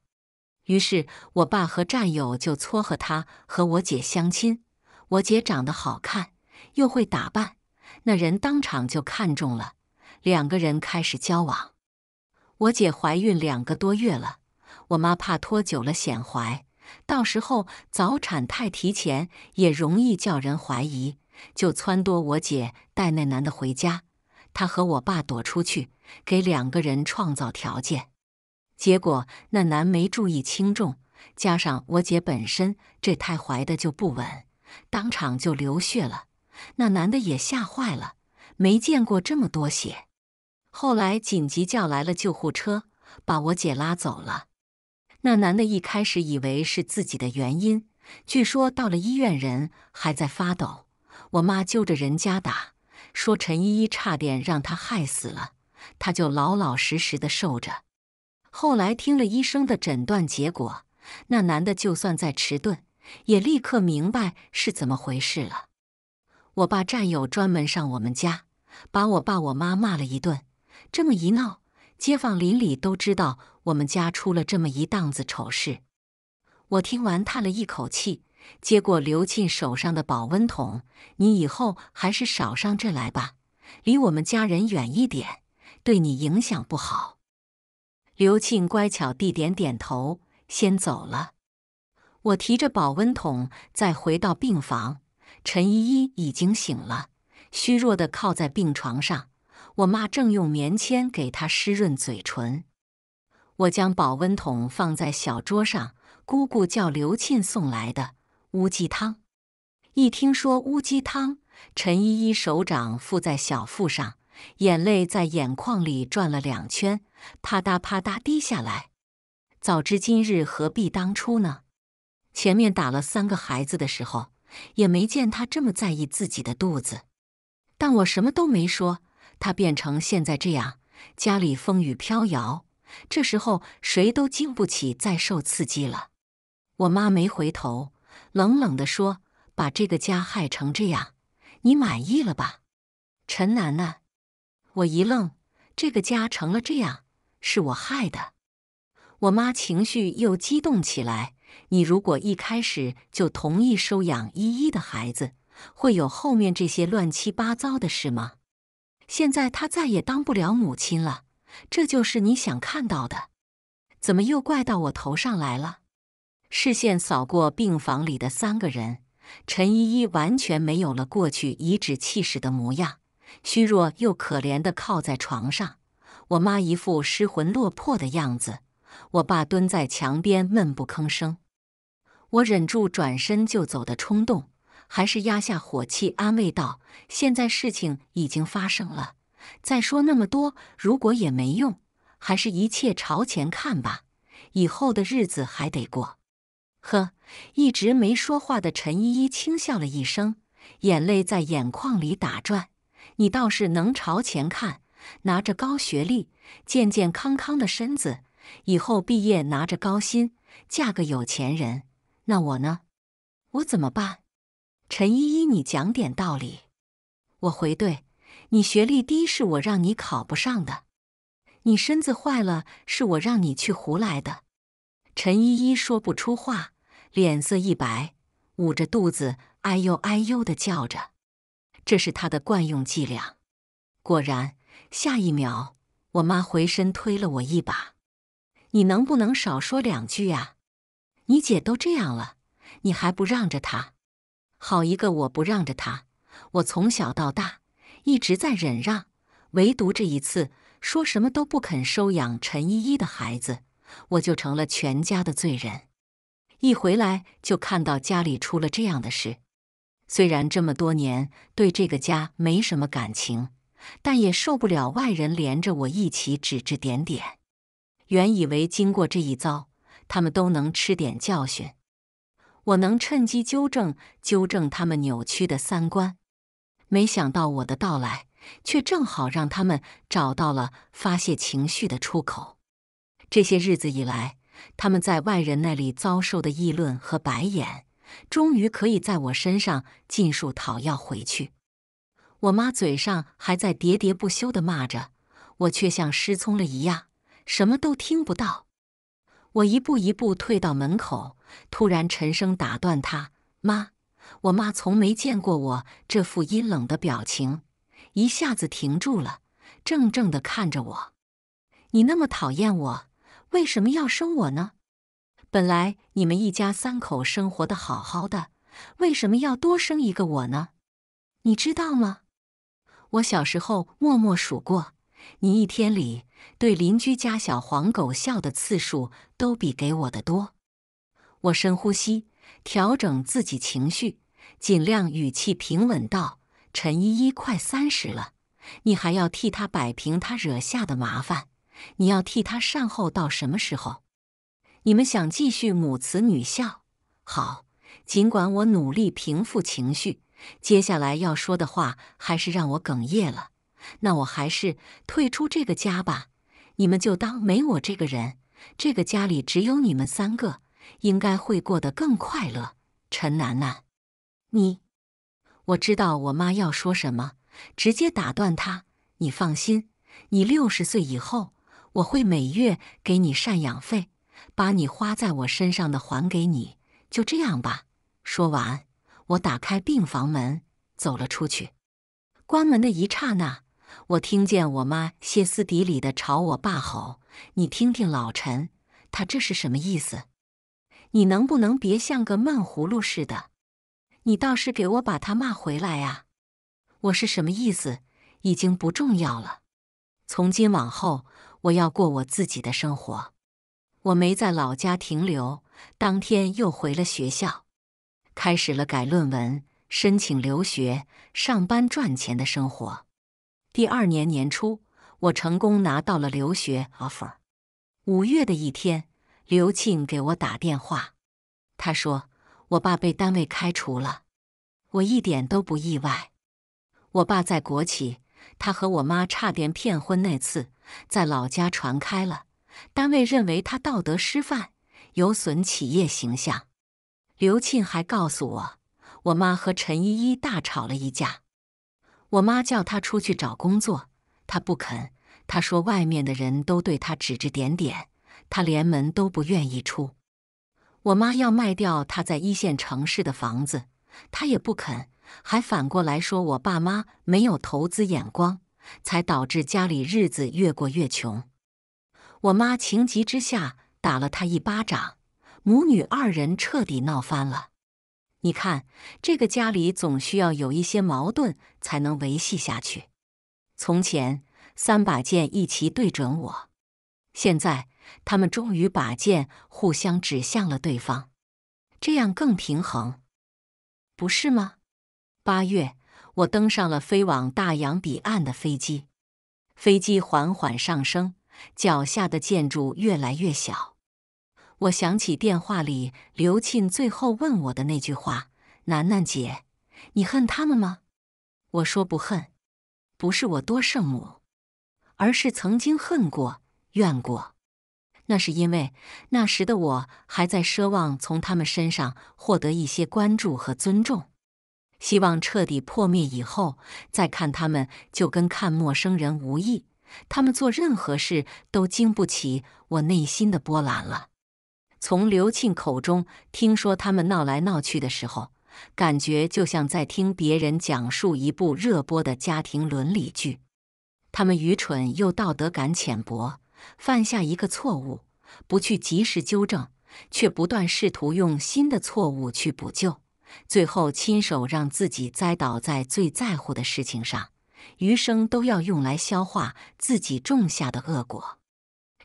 于是，我爸和战友就撮合他和我姐相亲。我姐长得好看，又会打扮，那人当场就看中了。两个人开始交往。我姐怀孕两个多月了，我妈怕拖久了显怀。到时候早产太提前，也容易叫人怀疑，就撺掇我姐带那男的回家，他和我爸躲出去，给两个人创造条件。结果那男没注意轻重，加上我姐本身这胎怀的就不稳，当场就流血了。那男的也吓坏了，没见过这么多血。后来紧急叫来了救护车，把我姐拉走了。那男的一开始以为是自己的原因，据说到了医院，人还在发抖。我妈揪着人家打，说陈依依差点让他害死了，他就老老实实的受着。后来听了医生的诊断结果，那男的就算再迟钝，也立刻明白是怎么回事了。我爸战友专门上我们家，把我爸我妈骂了一顿。这么一闹，街坊邻里都知道。我们家出了这么一档子丑事，我听完叹了一口气，接过刘庆手上的保温桶。你以后还是少上这来吧，离我们家人远一点，对你影响不好。刘庆乖巧地点点头，先走了。我提着保温桶再回到病房，陈依依已经醒了，虚弱地靠在病床上，我妈正用棉签给她湿润嘴唇。我将保温桶放在小桌上，姑姑叫刘沁送来的乌鸡汤。一听说乌鸡汤，陈依依手掌附在小腹上，眼泪在眼眶里转了两圈，啪嗒啪嗒滴下来。早知今日，何必当初呢？前面打了三个孩子的时候，也没见他这么在意自己的肚子。但我什么都没说，他变成现在这样，家里风雨飘摇。这时候谁都经不起再受刺激了。我妈没回头，冷冷地说：“把这个家害成这样，你满意了吧，陈楠楠？”我一愣：“这个家成了这样，是我害的。”我妈情绪又激动起来：“你如果一开始就同意收养依依的孩子，会有后面这些乱七八糟的事吗？现在她再也当不了母亲了。”这就是你想看到的？怎么又怪到我头上来了？视线扫过病房里的三个人，陈依依完全没有了过去颐指气使的模样，虚弱又可怜的靠在床上。我妈一副失魂落魄的样子，我爸蹲在墙边闷不吭声。我忍住转身就走的冲动，还是压下火气，安慰道：“现在事情已经发生了。”再说那么多，如果也没用，还是一切朝前看吧。以后的日子还得过。呵，一直没说话的陈依依轻笑了一声，眼泪在眼眶里打转。你倒是能朝前看，拿着高学历、健健康康的身子，以后毕业拿着高薪，嫁个有钱人。那我呢？我怎么办？陈依依，你讲点道理。我回对。你学历低是我让你考不上的，你身子坏了是我让你去胡来的。陈依依说不出话，脸色一白，捂着肚子，哎呦哎呦的叫着。这是她的惯用伎俩。果然，下一秒，我妈回身推了我一把：“你能不能少说两句啊？你姐都这样了，你还不让着她？好一个我不让着她，我从小到大。”一直在忍让，唯独这一次说什么都不肯收养陈依依的孩子，我就成了全家的罪人。一回来就看到家里出了这样的事，虽然这么多年对这个家没什么感情，但也受不了外人连着我一起指指点点。原以为经过这一遭，他们都能吃点教训，我能趁机纠正纠正他们扭曲的三观。没想到我的到来，却正好让他们找到了发泄情绪的出口。这些日子以来，他们在外人那里遭受的议论和白眼，终于可以在我身上尽数讨要回去。我妈嘴上还在喋喋不休的骂着，我却像失聪了一样，什么都听不到。我一步一步退到门口，突然沉声打断她：“妈。”我妈从没见过我这副阴冷的表情，一下子停住了，怔怔地看着我。你那么讨厌我，为什么要生我呢？本来你们一家三口生活的好好的，为什么要多生一个我呢？你知道吗？我小时候默默数过，你一天里对邻居家小黄狗笑的次数都比给我的多。我深呼吸。调整自己情绪，尽量语气平稳道：“陈依依快三十了，你还要替她摆平她惹下的麻烦，你要替她善后到什么时候？你们想继续母慈女孝？好，尽管我努力平复情绪，接下来要说的话还是让我哽咽了。那我还是退出这个家吧，你们就当没我这个人，这个家里只有你们三个。”应该会过得更快乐，陈楠楠，你，我知道我妈要说什么，直接打断她。你放心，你六十岁以后，我会每月给你赡养费，把你花在我身上的还给你。就这样吧。说完，我打开病房门走了出去。关门的一刹那，我听见我妈歇斯底里的朝我爸吼：“你听听，老陈，他这是什么意思？”你能不能别像个闷葫芦似的？你倒是给我把他骂回来啊！我是什么意思已经不重要了。从今往后，我要过我自己的生活。我没在老家停留，当天又回了学校，开始了改论文、申请留学、上班赚钱的生活。第二年年初，我成功拿到了留学 offer。五月的一天。刘庆给我打电话，他说我爸被单位开除了，我一点都不意外。我爸在国企，他和我妈差点骗婚那次，在老家传开了，单位认为他道德失范，有损企业形象。刘庆还告诉我，我妈和陈依依大吵了一架，我妈叫他出去找工作，他不肯，他说外面的人都对他指指点点。他连门都不愿意出。我妈要卖掉他在一线城市的房子，他也不肯，还反过来说我爸妈没有投资眼光，才导致家里日子越过越穷。我妈情急之下打了他一巴掌，母女二人彻底闹翻了。你看，这个家里总需要有一些矛盾才能维系下去。从前，三把剑一齐对准我，现在。他们终于把剑互相指向了对方，这样更平衡，不是吗？八月，我登上了飞往大洋彼岸的飞机，飞机缓缓上升，脚下的建筑越来越小。我想起电话里刘庆最后问我的那句话：“楠楠姐，你恨他们吗？”我说：“不恨，不是我多圣母，而是曾经恨过、怨过。”那是因为那时的我还在奢望从他们身上获得一些关注和尊重，希望彻底破灭以后再看他们就跟看陌生人无异。他们做任何事都经不起我内心的波澜了。从刘庆口中听说他们闹来闹去的时候，感觉就像在听别人讲述一部热播的家庭伦理剧。他们愚蠢又道德感浅薄。犯下一个错误，不去及时纠正，却不断试图用新的错误去补救，最后亲手让自己栽倒在最在乎的事情上，余生都要用来消化自己种下的恶果。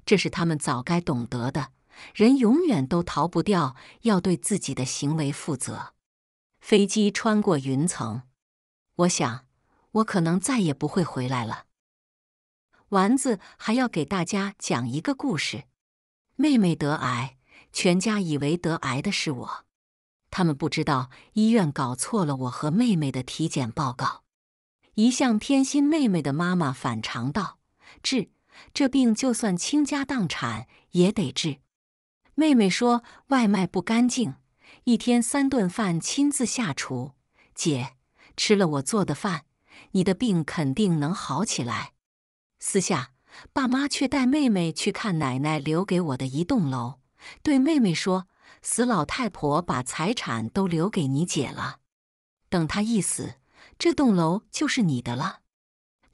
这是他们早该懂得的。人永远都逃不掉，要对自己的行为负责。飞机穿过云层，我想，我可能再也不会回来了。丸子还要给大家讲一个故事。妹妹得癌，全家以为得癌的是我，他们不知道医院搞错了我和妹妹的体检报告。一向偏心妹妹的妈妈反常道：“治这病，就算倾家荡产也得治。”妹妹说：“外卖不干净，一天三顿饭亲自下厨。姐，吃了我做的饭，你的病肯定能好起来。”私下，爸妈却带妹妹去看奶奶留给我的一栋楼，对妹妹说：“死老太婆把财产都留给你姐了，等她一死，这栋楼就是你的了。”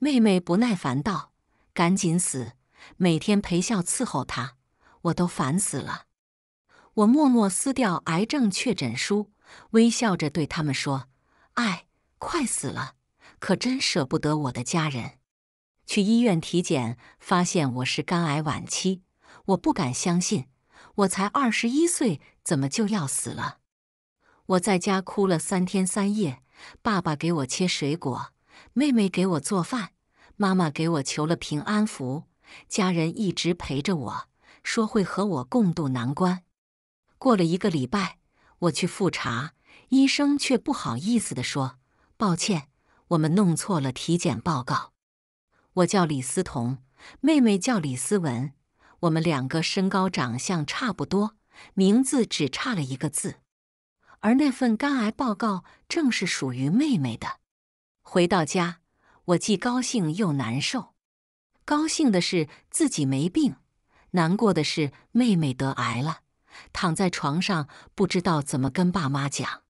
妹妹不耐烦道：“赶紧死，每天陪笑伺候她，我都烦死了。”我默默撕掉癌症确诊书，微笑着对他们说：“哎，快死了，可真舍不得我的家人。”去医院体检，发现我是肝癌晚期。我不敢相信，我才二十一岁，怎么就要死了？我在家哭了三天三夜。爸爸给我切水果，妹妹给我做饭，妈妈给我求了平安符，家人一直陪着我，说会和我共度难关。过了一个礼拜，我去复查，医生却不好意思地说：“抱歉，我们弄错了体检报告。”我叫李思彤，妹妹叫李思文。我们两个身高、长相差不多，名字只差了一个字。而那份肝癌报告正是属于妹妹的。回到家，我既高兴又难受。高兴的是自己没病，难过的是妹妹得癌了，躺在床上，不知道怎么跟爸妈讲。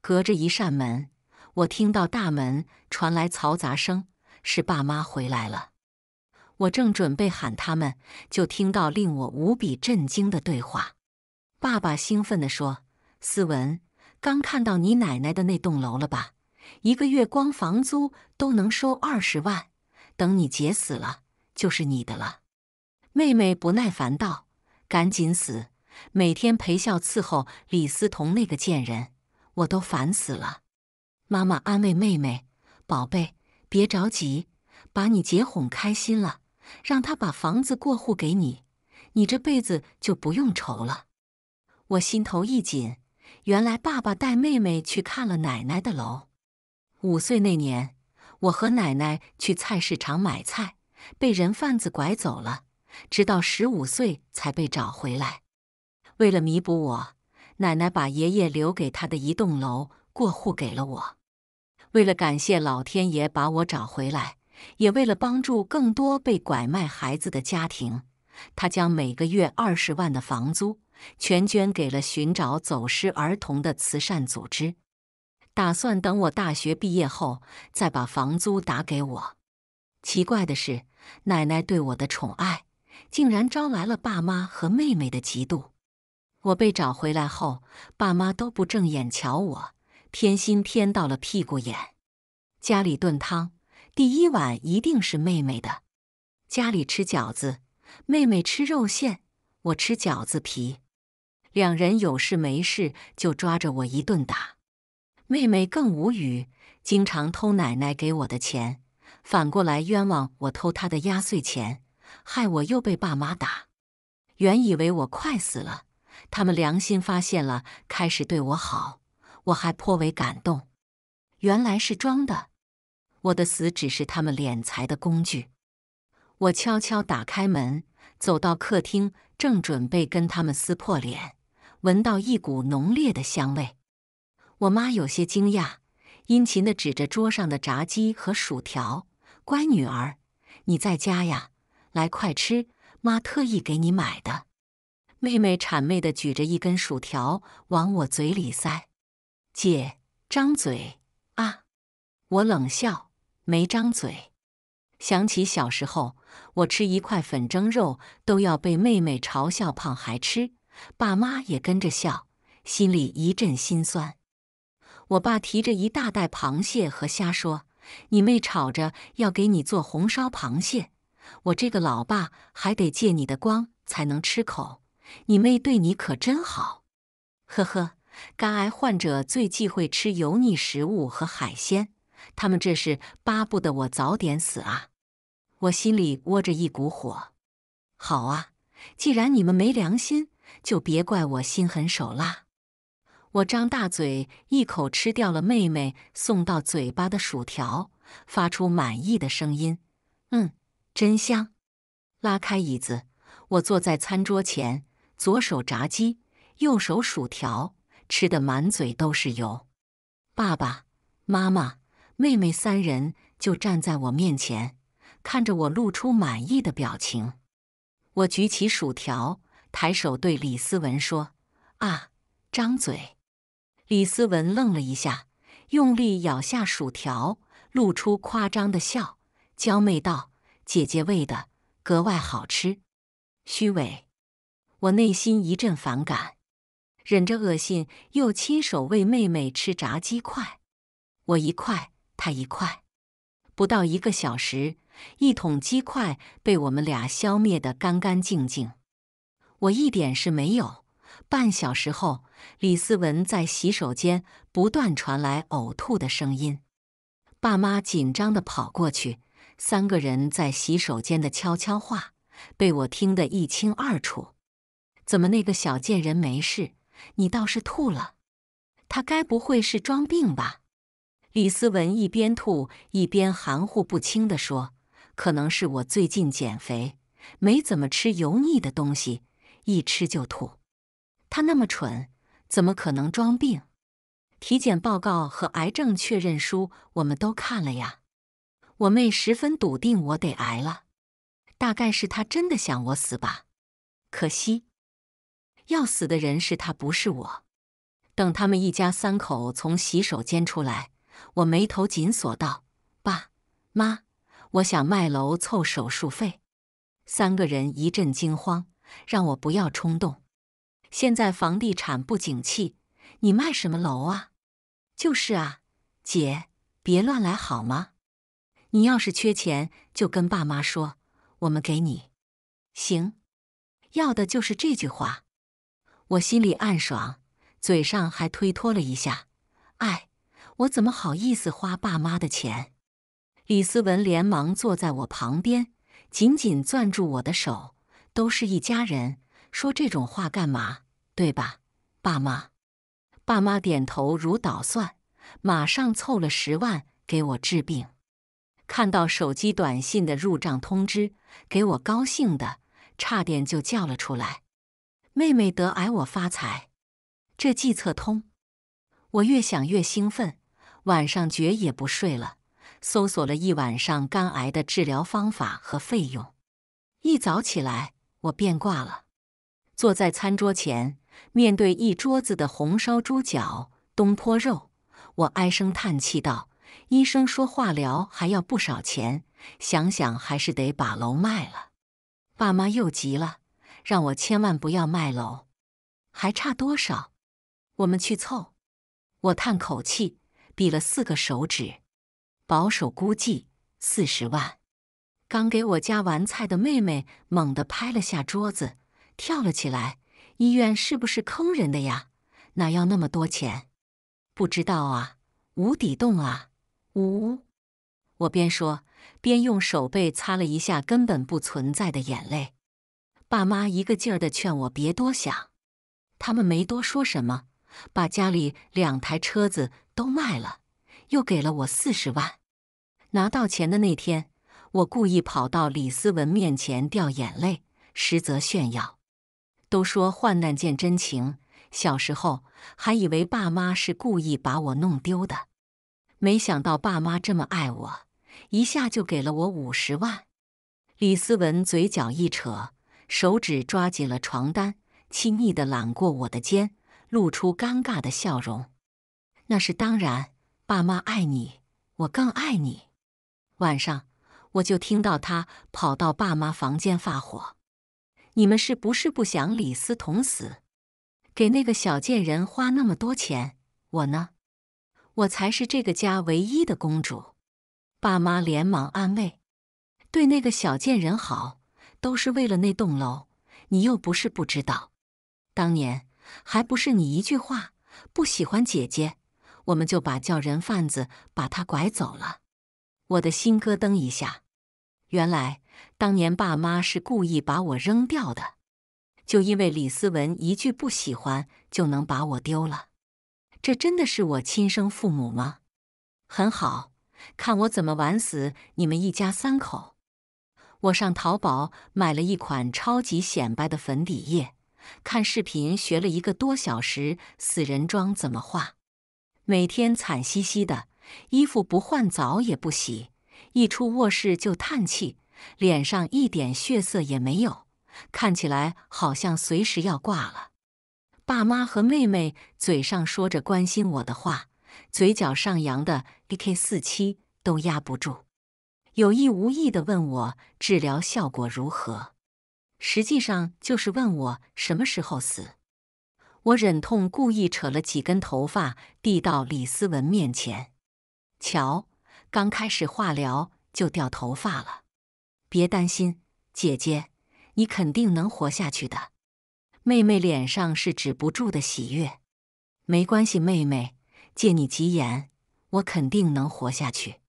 隔着一扇门，我听到大门传来嘈杂声。是爸妈回来了，我正准备喊他们，就听到令我无比震惊的对话。爸爸兴奋地说：“思文，刚看到你奶奶的那栋楼了吧？一个月光房租都能收二十万，等你姐死了，就是你的了。”妹妹不耐烦道：“赶紧死，每天陪笑伺候李思彤那个贱人，我都烦死了。”妈妈安慰妹妹：“宝贝。”别着急，把你姐哄开心了，让她把房子过户给你，你这辈子就不用愁了。我心头一紧，原来爸爸带妹妹去看了奶奶的楼。五岁那年，我和奶奶去菜市场买菜，被人贩子拐走了，直到十五岁才被找回来。为了弥补我，奶奶把爷爷留给她的一栋楼过户给了我。为了感谢老天爷把我找回来，也为了帮助更多被拐卖孩子的家庭，他将每个月二十万的房租全捐给了寻找走失儿童的慈善组织，打算等我大学毕业后再把房租打给我。奇怪的是，奶奶对我的宠爱，竟然招来了爸妈和妹妹的嫉妒。我被找回来后，爸妈都不正眼瞧我。偏心偏到了屁股眼，家里炖汤，第一碗一定是妹妹的；家里吃饺子，妹妹吃肉馅，我吃饺子皮。两人有事没事就抓着我一顿打，妹妹更无语，经常偷奶奶给我的钱，反过来冤枉我偷她的压岁钱，害我又被爸妈打。原以为我快死了，他们良心发现了，开始对我好。我还颇为感动，原来是装的，我的死只是他们敛财的工具。我悄悄打开门，走到客厅，正准备跟他们撕破脸，闻到一股浓烈的香味。我妈有些惊讶，殷勤的指着桌上的炸鸡和薯条：“乖女儿，你在家呀？来，快吃，妈特意给你买的。”妹妹谄媚的举着一根薯条往我嘴里塞。姐，张嘴啊！我冷笑，没张嘴。想起小时候，我吃一块粉蒸肉都要被妹妹嘲笑胖，还吃，爸妈也跟着笑，心里一阵心酸。我爸提着一大袋螃蟹和虾，说：“你妹吵着要给你做红烧螃蟹，我这个老爸还得借你的光才能吃口。你妹对你可真好。”呵呵。肝癌患者最忌讳吃油腻食物和海鲜，他们这是巴不得我早点死啊！我心里窝着一股火。好啊，既然你们没良心，就别怪我心狠手辣。我张大嘴，一口吃掉了妹妹送到嘴巴的薯条，发出满意的声音：“嗯，真香。”拉开椅子，我坐在餐桌前，左手炸鸡，右手薯条。吃的满嘴都是油，爸爸妈妈、妹妹三人就站在我面前，看着我露出满意的表情。我举起薯条，抬手对李思文说：“啊，张嘴！”李思文愣了一下，用力咬下薯条，露出夸张的笑，娇媚道：“姐姐喂的格外好吃。”虚伪！我内心一阵反感。忍着恶心，又亲手喂妹妹吃炸鸡块，我一块，她一块，不到一个小时，一桶鸡块被我们俩消灭得干干净净。我一点是没有。半小时后，李思文在洗手间不断传来呕吐的声音，爸妈紧张地跑过去，三个人在洗手间的悄悄话被我听得一清二楚。怎么那个小贱人没事？你倒是吐了，他该不会是装病吧？李思文一边吐一边含糊不清的说：“可能是我最近减肥，没怎么吃油腻的东西，一吃就吐。”他那么蠢，怎么可能装病？体检报告和癌症确认书我们都看了呀。我妹十分笃定，我得癌了。大概是她真的想我死吧。可惜。要死的人是他，不是我。等他们一家三口从洗手间出来，我眉头紧锁道：“爸妈，我想卖楼凑手术费。”三个人一阵惊慌，让我不要冲动。现在房地产不景气，你卖什么楼啊？就是啊，姐，别乱来好吗？你要是缺钱，就跟爸妈说，我们给你。行，要的就是这句话。我心里暗爽，嘴上还推脱了一下。哎，我怎么好意思花爸妈的钱？李思文连忙坐在我旁边，紧紧攥住我的手。都是一家人，说这种话干嘛？对吧，爸妈？爸妈点头如捣蒜，马上凑了十万给我治病。看到手机短信的入账通知，给我高兴的，差点就叫了出来。妹妹得癌，我发财，这计策通。我越想越兴奋，晚上觉也不睡了，搜索了一晚上肝癌的治疗方法和费用。一早起来，我变卦了，坐在餐桌前，面对一桌子的红烧猪脚、东坡肉，我唉声叹气道：“医生说化疗还要不少钱，想想还是得把楼卖了。”爸妈又急了。让我千万不要卖楼，还差多少？我们去凑。我叹口气，比了四个手指，保守估计四十万。刚给我夹完菜的妹妹猛地拍了下桌子，跳了起来：“医院是不是坑人的呀？哪要那么多钱？不知道啊，无底洞啊，无！”我边说边用手背擦了一下根本不存在的眼泪。爸妈一个劲儿的劝我别多想，他们没多说什么，把家里两台车子都卖了，又给了我四十万。拿到钱的那天，我故意跑到李思文面前掉眼泪，实则炫耀。都说患难见真情，小时候还以为爸妈是故意把我弄丢的，没想到爸妈这么爱我，一下就给了我五十万。李思文嘴角一扯。手指抓紧了床单，亲昵地揽过我的肩，露出尴尬的笑容。那是当然，爸妈爱你，我更爱你。晚上我就听到他跑到爸妈房间发火：“你们是不是不想李思彤死？给那个小贱人花那么多钱，我呢？我才是这个家唯一的公主。”爸妈连忙安慰：“对那个小贱人好。”都是为了那栋楼，你又不是不知道。当年还不是你一句话不喜欢姐姐，我们就把叫人贩子把她拐走了。我的心咯噔一下，原来当年爸妈是故意把我扔掉的，就因为李思文一句不喜欢就能把我丢了。这真的是我亲生父母吗？很好，看我怎么玩死你们一家三口。我上淘宝买了一款超级显白的粉底液，看视频学了一个多小时死人妆怎么画。每天惨兮兮的，衣服不换，澡也不洗，一出卧室就叹气，脸上一点血色也没有，看起来好像随时要挂了。爸妈和妹妹嘴上说着关心我的话，嘴角上扬的“ a k 四七”都压不住。有意无意的问我治疗效果如何，实际上就是问我什么时候死。我忍痛故意扯了几根头发递到李思文面前，瞧，刚开始化疗就掉头发了。别担心，姐姐，你肯定能活下去的。妹妹脸上是止不住的喜悦。没关系，妹妹，借你吉言，我肯定能活下去。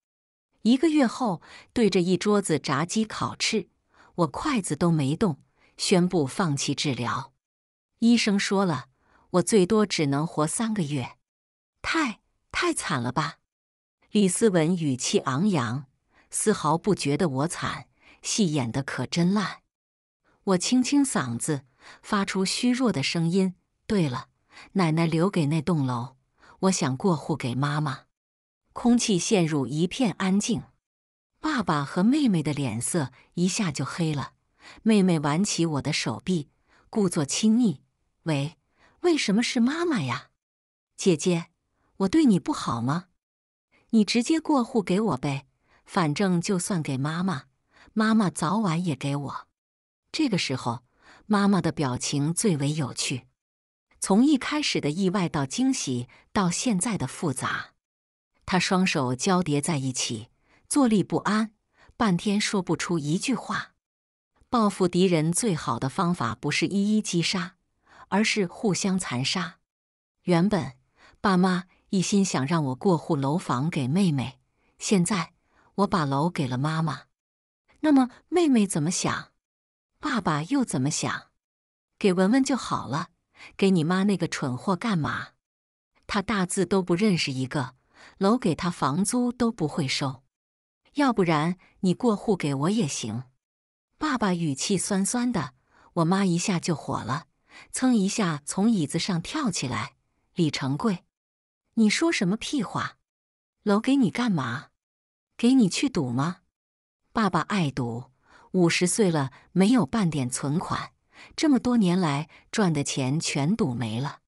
一个月后，对着一桌子炸鸡烤翅，我筷子都没动，宣布放弃治疗。医生说了，我最多只能活三个月，太太惨了吧？李思文语气昂扬，丝毫不觉得我惨，戏演的可真烂。我清清嗓子，发出虚弱的声音：“对了，奶奶留给那栋楼，我想过户给妈妈。”空气陷入一片安静，爸爸和妹妹的脸色一下就黑了。妹妹挽起我的手臂，故作亲昵：“喂，为什么是妈妈呀？姐姐，我对你不好吗？你直接过户给我呗，反正就算给妈妈，妈妈早晚也给我。”这个时候，妈妈的表情最为有趣，从一开始的意外到惊喜，到现在的复杂。他双手交叠在一起，坐立不安，半天说不出一句话。报复敌人最好的方法不是一一击杀，而是互相残杀。原本爸妈一心想让我过户楼房给妹妹，现在我把楼给了妈妈，那么妹妹怎么想？爸爸又怎么想？给文文就好了，给你妈那个蠢货干嘛？他大字都不认识一个。楼给他房租都不会收，要不然你过户给我也行。爸爸语气酸酸的，我妈一下就火了，噌一下从椅子上跳起来：“李成贵，你说什么屁话？楼给你干嘛？给你去赌吗？爸爸爱赌，五十岁了没有半点存款，这么多年来赚的钱全赌没了，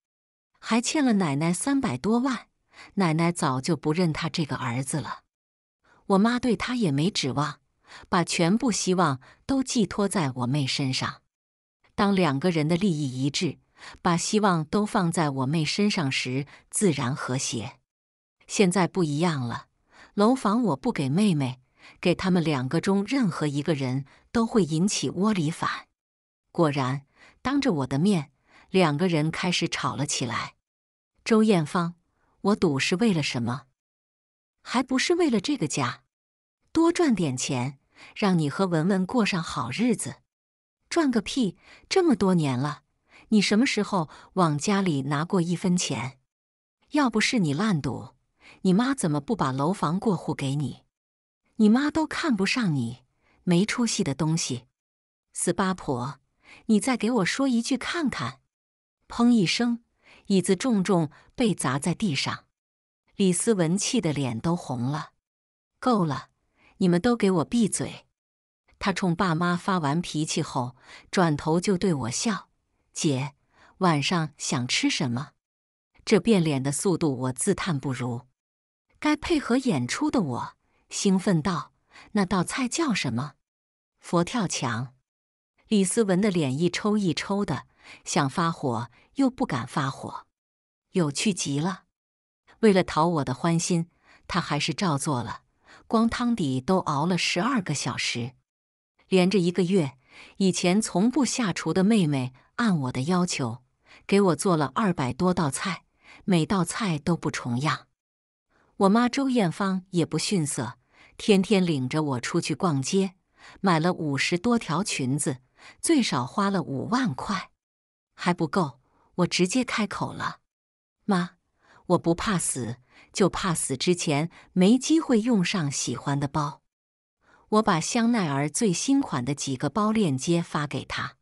还欠了奶奶三百多万。”奶奶早就不认他这个儿子了，我妈对他也没指望，把全部希望都寄托在我妹身上。当两个人的利益一致，把希望都放在我妹身上时，自然和谐。现在不一样了，楼房我不给妹妹，给他们两个中任何一个人都会引起窝里反。果然，当着我的面，两个人开始吵了起来。周艳芳。我赌是为了什么？还不是为了这个家，多赚点钱，让你和文文过上好日子。赚个屁！这么多年了，你什么时候往家里拿过一分钱？要不是你烂赌，你妈怎么不把楼房过户给你？你妈都看不上你，没出息的东西！死八婆，你再给我说一句看看！砰一声。椅子重重被砸在地上，李思文气的脸都红了。够了，你们都给我闭嘴！他冲爸妈发完脾气后，转头就对我笑：“姐，晚上想吃什么？”这变脸的速度我自叹不如。该配合演出的我兴奋道：“那道菜叫什么？佛跳墙。”李思文的脸一抽一抽的，想发火。又不敢发火，有趣极了。为了讨我的欢心，他还是照做了。光汤底都熬了十二个小时，连着一个月。以前从不下厨的妹妹，按我的要求给我做了二百多道菜，每道菜都不重样。我妈周艳芳也不逊色，天天领着我出去逛街，买了五十多条裙子，最少花了五万块，还不够。我直接开口了：“妈，我不怕死，就怕死之前没机会用上喜欢的包。”我把香奈儿最新款的几个包链接发给他，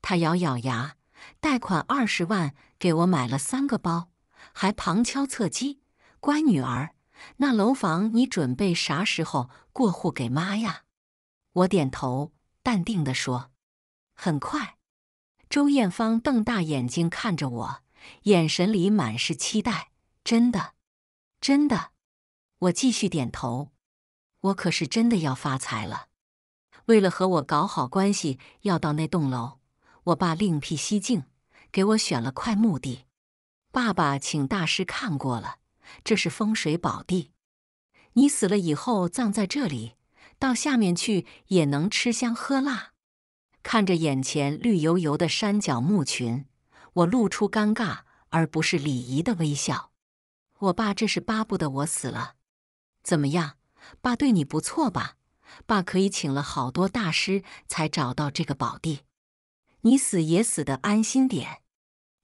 他咬咬牙，贷款二十万给我买了三个包，还旁敲侧击：“乖女儿，那楼房你准备啥时候过户给妈呀？”我点头，淡定的说：“很快。”周艳芳瞪大眼睛看着我，眼神里满是期待。真的，真的，我继续点头。我可是真的要发财了。为了和我搞好关系，要到那栋楼，我爸另辟蹊径，给我选了块墓地。爸爸请大师看过了，这是风水宝地。你死了以后葬在这里，到下面去也能吃香喝辣。看着眼前绿油油的山脚木群，我露出尴尬而不是礼仪的微笑。我爸这是巴不得我死了。怎么样，爸对你不错吧？爸可以请了好多大师才找到这个宝地。你死也死的安心点。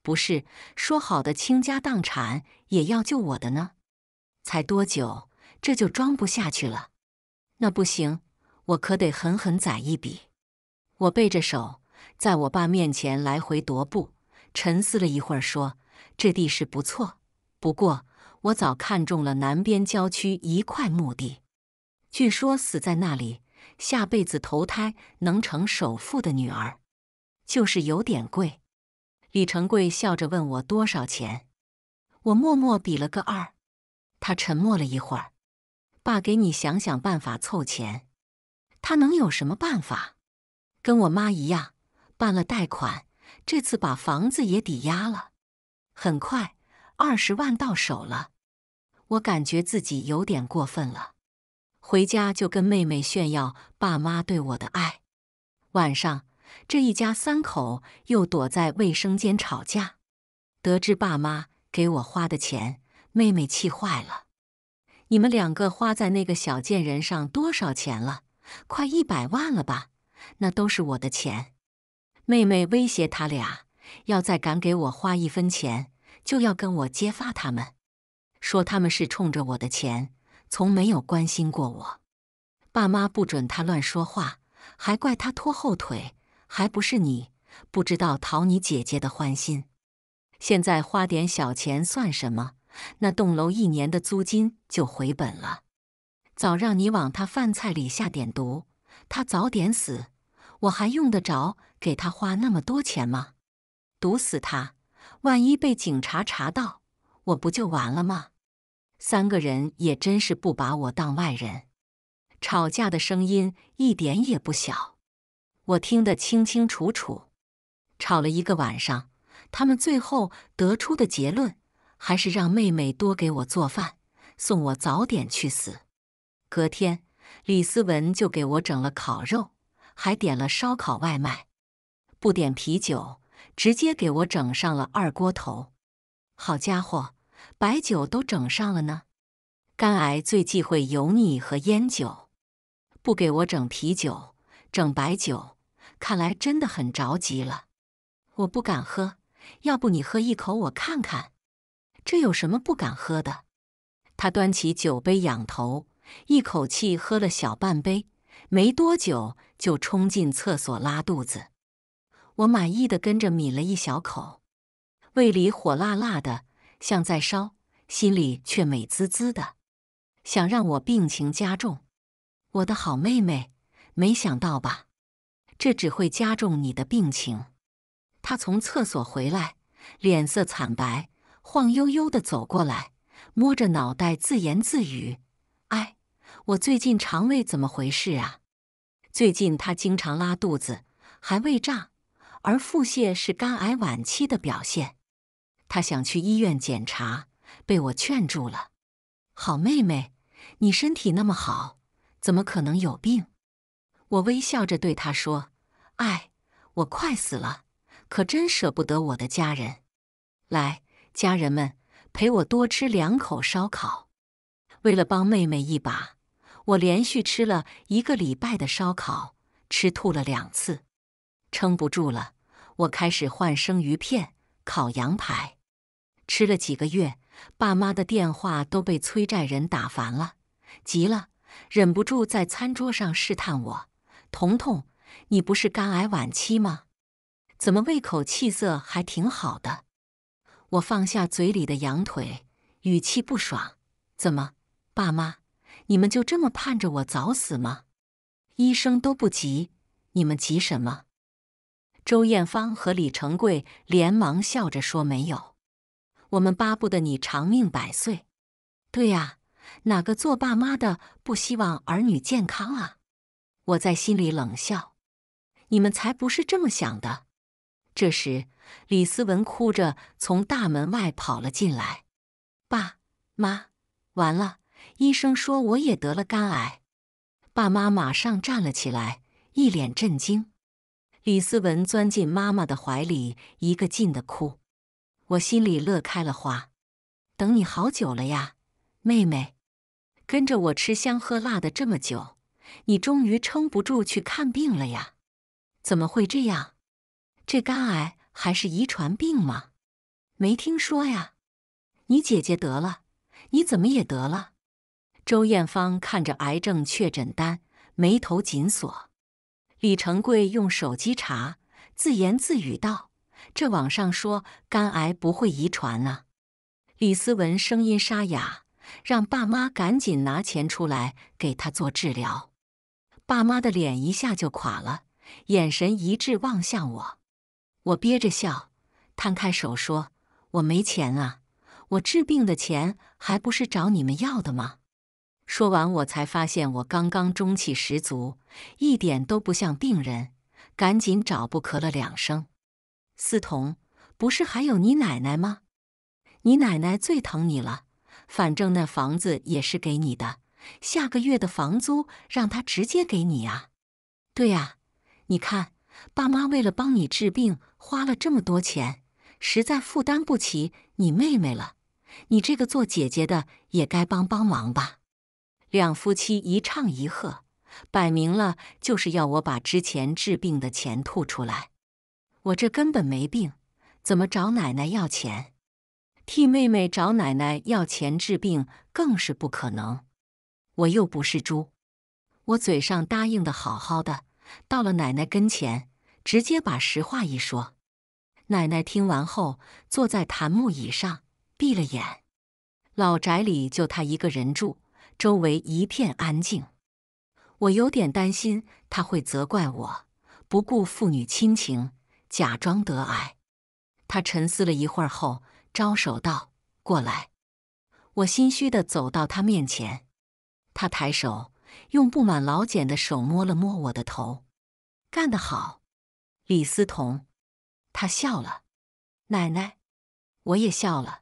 不是说好的倾家荡产也要救我的呢？才多久，这就装不下去了？那不行，我可得狠狠宰一笔。我背着手，在我爸面前来回踱步，沉思了一会儿，说：“这地势不错，不过我早看中了南边郊区一块墓地，据说死在那里，下辈子投胎能成首富的女儿，就是有点贵。”李成贵笑着问我多少钱，我默默比了个二。他沉默了一会儿，爸给你想想办法凑钱。他能有什么办法？跟我妈一样，办了贷款，这次把房子也抵押了，很快二十万到手了。我感觉自己有点过分了，回家就跟妹妹炫耀爸妈对我的爱。晚上，这一家三口又躲在卫生间吵架。得知爸妈给我花的钱，妹妹气坏了：“你们两个花在那个小贱人上多少钱了？快一百万了吧？”那都是我的钱，妹妹威胁他俩，要再敢给我花一分钱，就要跟我揭发他们，说他们是冲着我的钱，从没有关心过我。爸妈不准他乱说话，还怪他拖后腿，还不是你不知道讨你姐姐的欢心。现在花点小钱算什么？那栋楼一年的租金就回本了。早让你往他饭菜里下点毒，他早点死。我还用得着给他花那么多钱吗？毒死他！万一被警察查到，我不就完了吗？三个人也真是不把我当外人，吵架的声音一点也不小，我听得清清楚楚。吵了一个晚上，他们最后得出的结论还是让妹妹多给我做饭，送我早点去死。隔天，李思文就给我整了烤肉。还点了烧烤外卖，不点啤酒，直接给我整上了二锅头。好家伙，白酒都整上了呢！肝癌最忌讳油腻和烟酒，不给我整啤酒，整白酒，看来真的很着急了。我不敢喝，要不你喝一口我看看，这有什么不敢喝的？他端起酒杯，仰头一口气喝了小半杯。没多久就冲进厕所拉肚子，我满意的跟着抿了一小口，胃里火辣辣的，像在烧，心里却美滋滋的。想让我病情加重，我的好妹妹，没想到吧？这只会加重你的病情。她从厕所回来，脸色惨白，晃悠悠的走过来，摸着脑袋自言自语：“哎，我最近肠胃怎么回事啊？”最近他经常拉肚子，还胃胀，而腹泻是肝癌晚期的表现。他想去医院检查，被我劝住了。好妹妹，你身体那么好，怎么可能有病？我微笑着对他说：“哎，我快死了，可真舍不得我的家人。来，家人们，陪我多吃两口烧烤，为了帮妹妹一把。”我连续吃了一个礼拜的烧烤，吃吐了两次，撑不住了。我开始换生鱼片、烤羊排，吃了几个月，爸妈的电话都被催债人打烦了，急了，忍不住在餐桌上试探我：“彤彤，你不是肝癌晚期吗？怎么胃口、气色还挺好的？”我放下嘴里的羊腿，语气不爽：“怎么，爸妈？”你们就这么盼着我早死吗？医生都不急，你们急什么？周艳芳和李成贵连忙笑着说：“没有，我们巴不得你长命百岁。”对呀，哪个做爸妈的不希望儿女健康啊？我在心里冷笑：“你们才不是这么想的。”这时，李思文哭着从大门外跑了进来：“爸妈，完了！”医生说我也得了肝癌，爸妈马上站了起来，一脸震惊。李思文钻进妈妈的怀里，一个劲的哭。我心里乐开了花。等你好久了呀，妹妹，跟着我吃香喝辣的这么久，你终于撑不住去看病了呀？怎么会这样？这肝癌还是遗传病吗？没听说呀。你姐姐得了，你怎么也得了？周艳芳看着癌症确诊单，眉头紧锁。李成贵用手机查，自言自语道：“这网上说肝癌不会遗传啊。”李思文声音沙哑，让爸妈赶紧拿钱出来给他做治疗。爸妈的脸一下就垮了，眼神一致望向我。我憋着笑，摊开手说：“我没钱啊，我治病的钱还不是找你们要的吗？”说完，我才发现我刚刚中气十足，一点都不像病人。赶紧找不咳了两声。思彤，不是还有你奶奶吗？你奶奶最疼你了。反正那房子也是给你的，下个月的房租让她直接给你啊。对呀，你看，爸妈为了帮你治病花了这么多钱，实在负担不起你妹妹了。你这个做姐姐的也该帮帮忙吧。两夫妻一唱一和，摆明了就是要我把之前治病的钱吐出来。我这根本没病，怎么找奶奶要钱？替妹妹找奶奶要钱治病更是不可能。我又不是猪，我嘴上答应的好好的，到了奶奶跟前，直接把实话一说。奶奶听完后，坐在檀木椅上闭了眼。老宅里就她一个人住。周围一片安静，我有点担心他会责怪我不顾父女亲情，假装得癌。他沉思了一会儿后，招手道：“过来。”我心虚的走到他面前，他抬手用布满老茧的手摸了摸我的头，“干得好，李思彤。”他笑了，奶奶，我也笑了，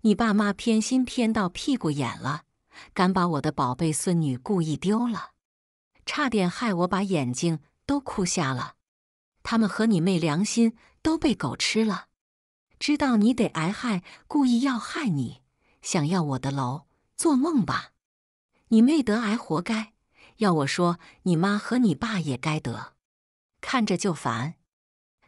你爸妈偏心偏到屁股眼了。敢把我的宝贝孙女故意丢了，差点害我把眼睛都哭瞎了。他们和你妹良心都被狗吃了，知道你得挨害，故意要害你，想要我的楼，做梦吧！你妹得癌活该，要我说你妈和你爸也该得，看着就烦。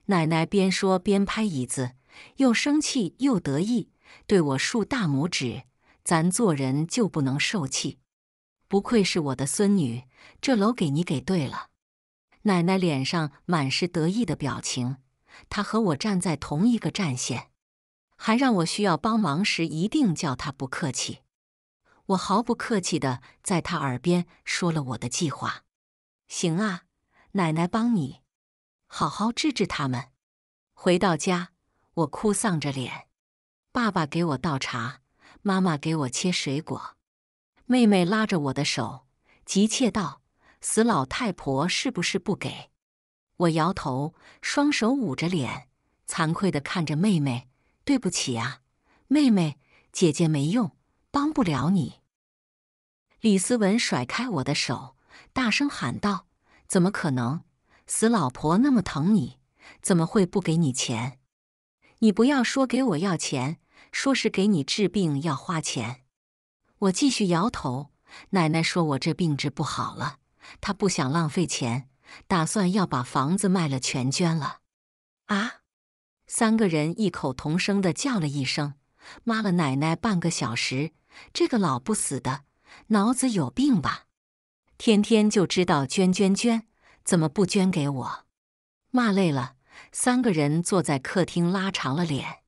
奶奶边说边拍椅子，又生气又得意，对我竖大拇指。咱做人就不能受气，不愧是我的孙女，这楼给你给对了。奶奶脸上满是得意的表情，她和我站在同一个战线，还让我需要帮忙时一定叫她不客气。我毫不客气的在她耳边说了我的计划。行啊，奶奶帮你，好好治治他们。回到家，我哭丧着脸，爸爸给我倒茶。妈妈给我切水果，妹妹拉着我的手，急切道：“死老太婆是不是不给？”我摇头，双手捂着脸，惭愧地看着妹妹：“对不起啊，妹妹，姐姐没用，帮不了你。”李思文甩开我的手，大声喊道：“怎么可能？死老婆那么疼你，怎么会不给你钱？你不要说给我要钱！”说是给你治病要花钱，我继续摇头。奶奶说我这病治不好了，她不想浪费钱，打算要把房子卖了全捐了。啊！三个人异口同声的叫了一声：“骂了奶奶半个小时，这个老不死的脑子有病吧？天天就知道捐捐捐，怎么不捐给我？”骂累了，三个人坐在客厅拉长了脸，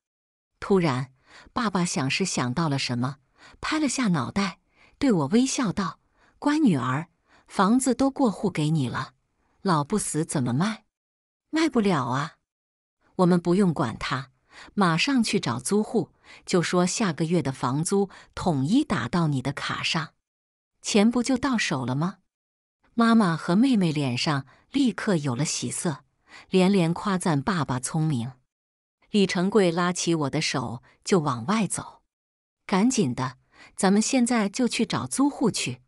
突然。爸爸想是想到了什么，拍了下脑袋，对我微笑道：“乖女儿，房子都过户给你了，老不死怎么卖？卖不了啊！我们不用管他，马上去找租户，就说下个月的房租统一打到你的卡上，钱不就到手了吗？”妈妈和妹妹脸上立刻有了喜色，连连夸赞爸爸聪明。李成贵拉起我的手就往外走，赶紧的，咱们现在就去找租户去。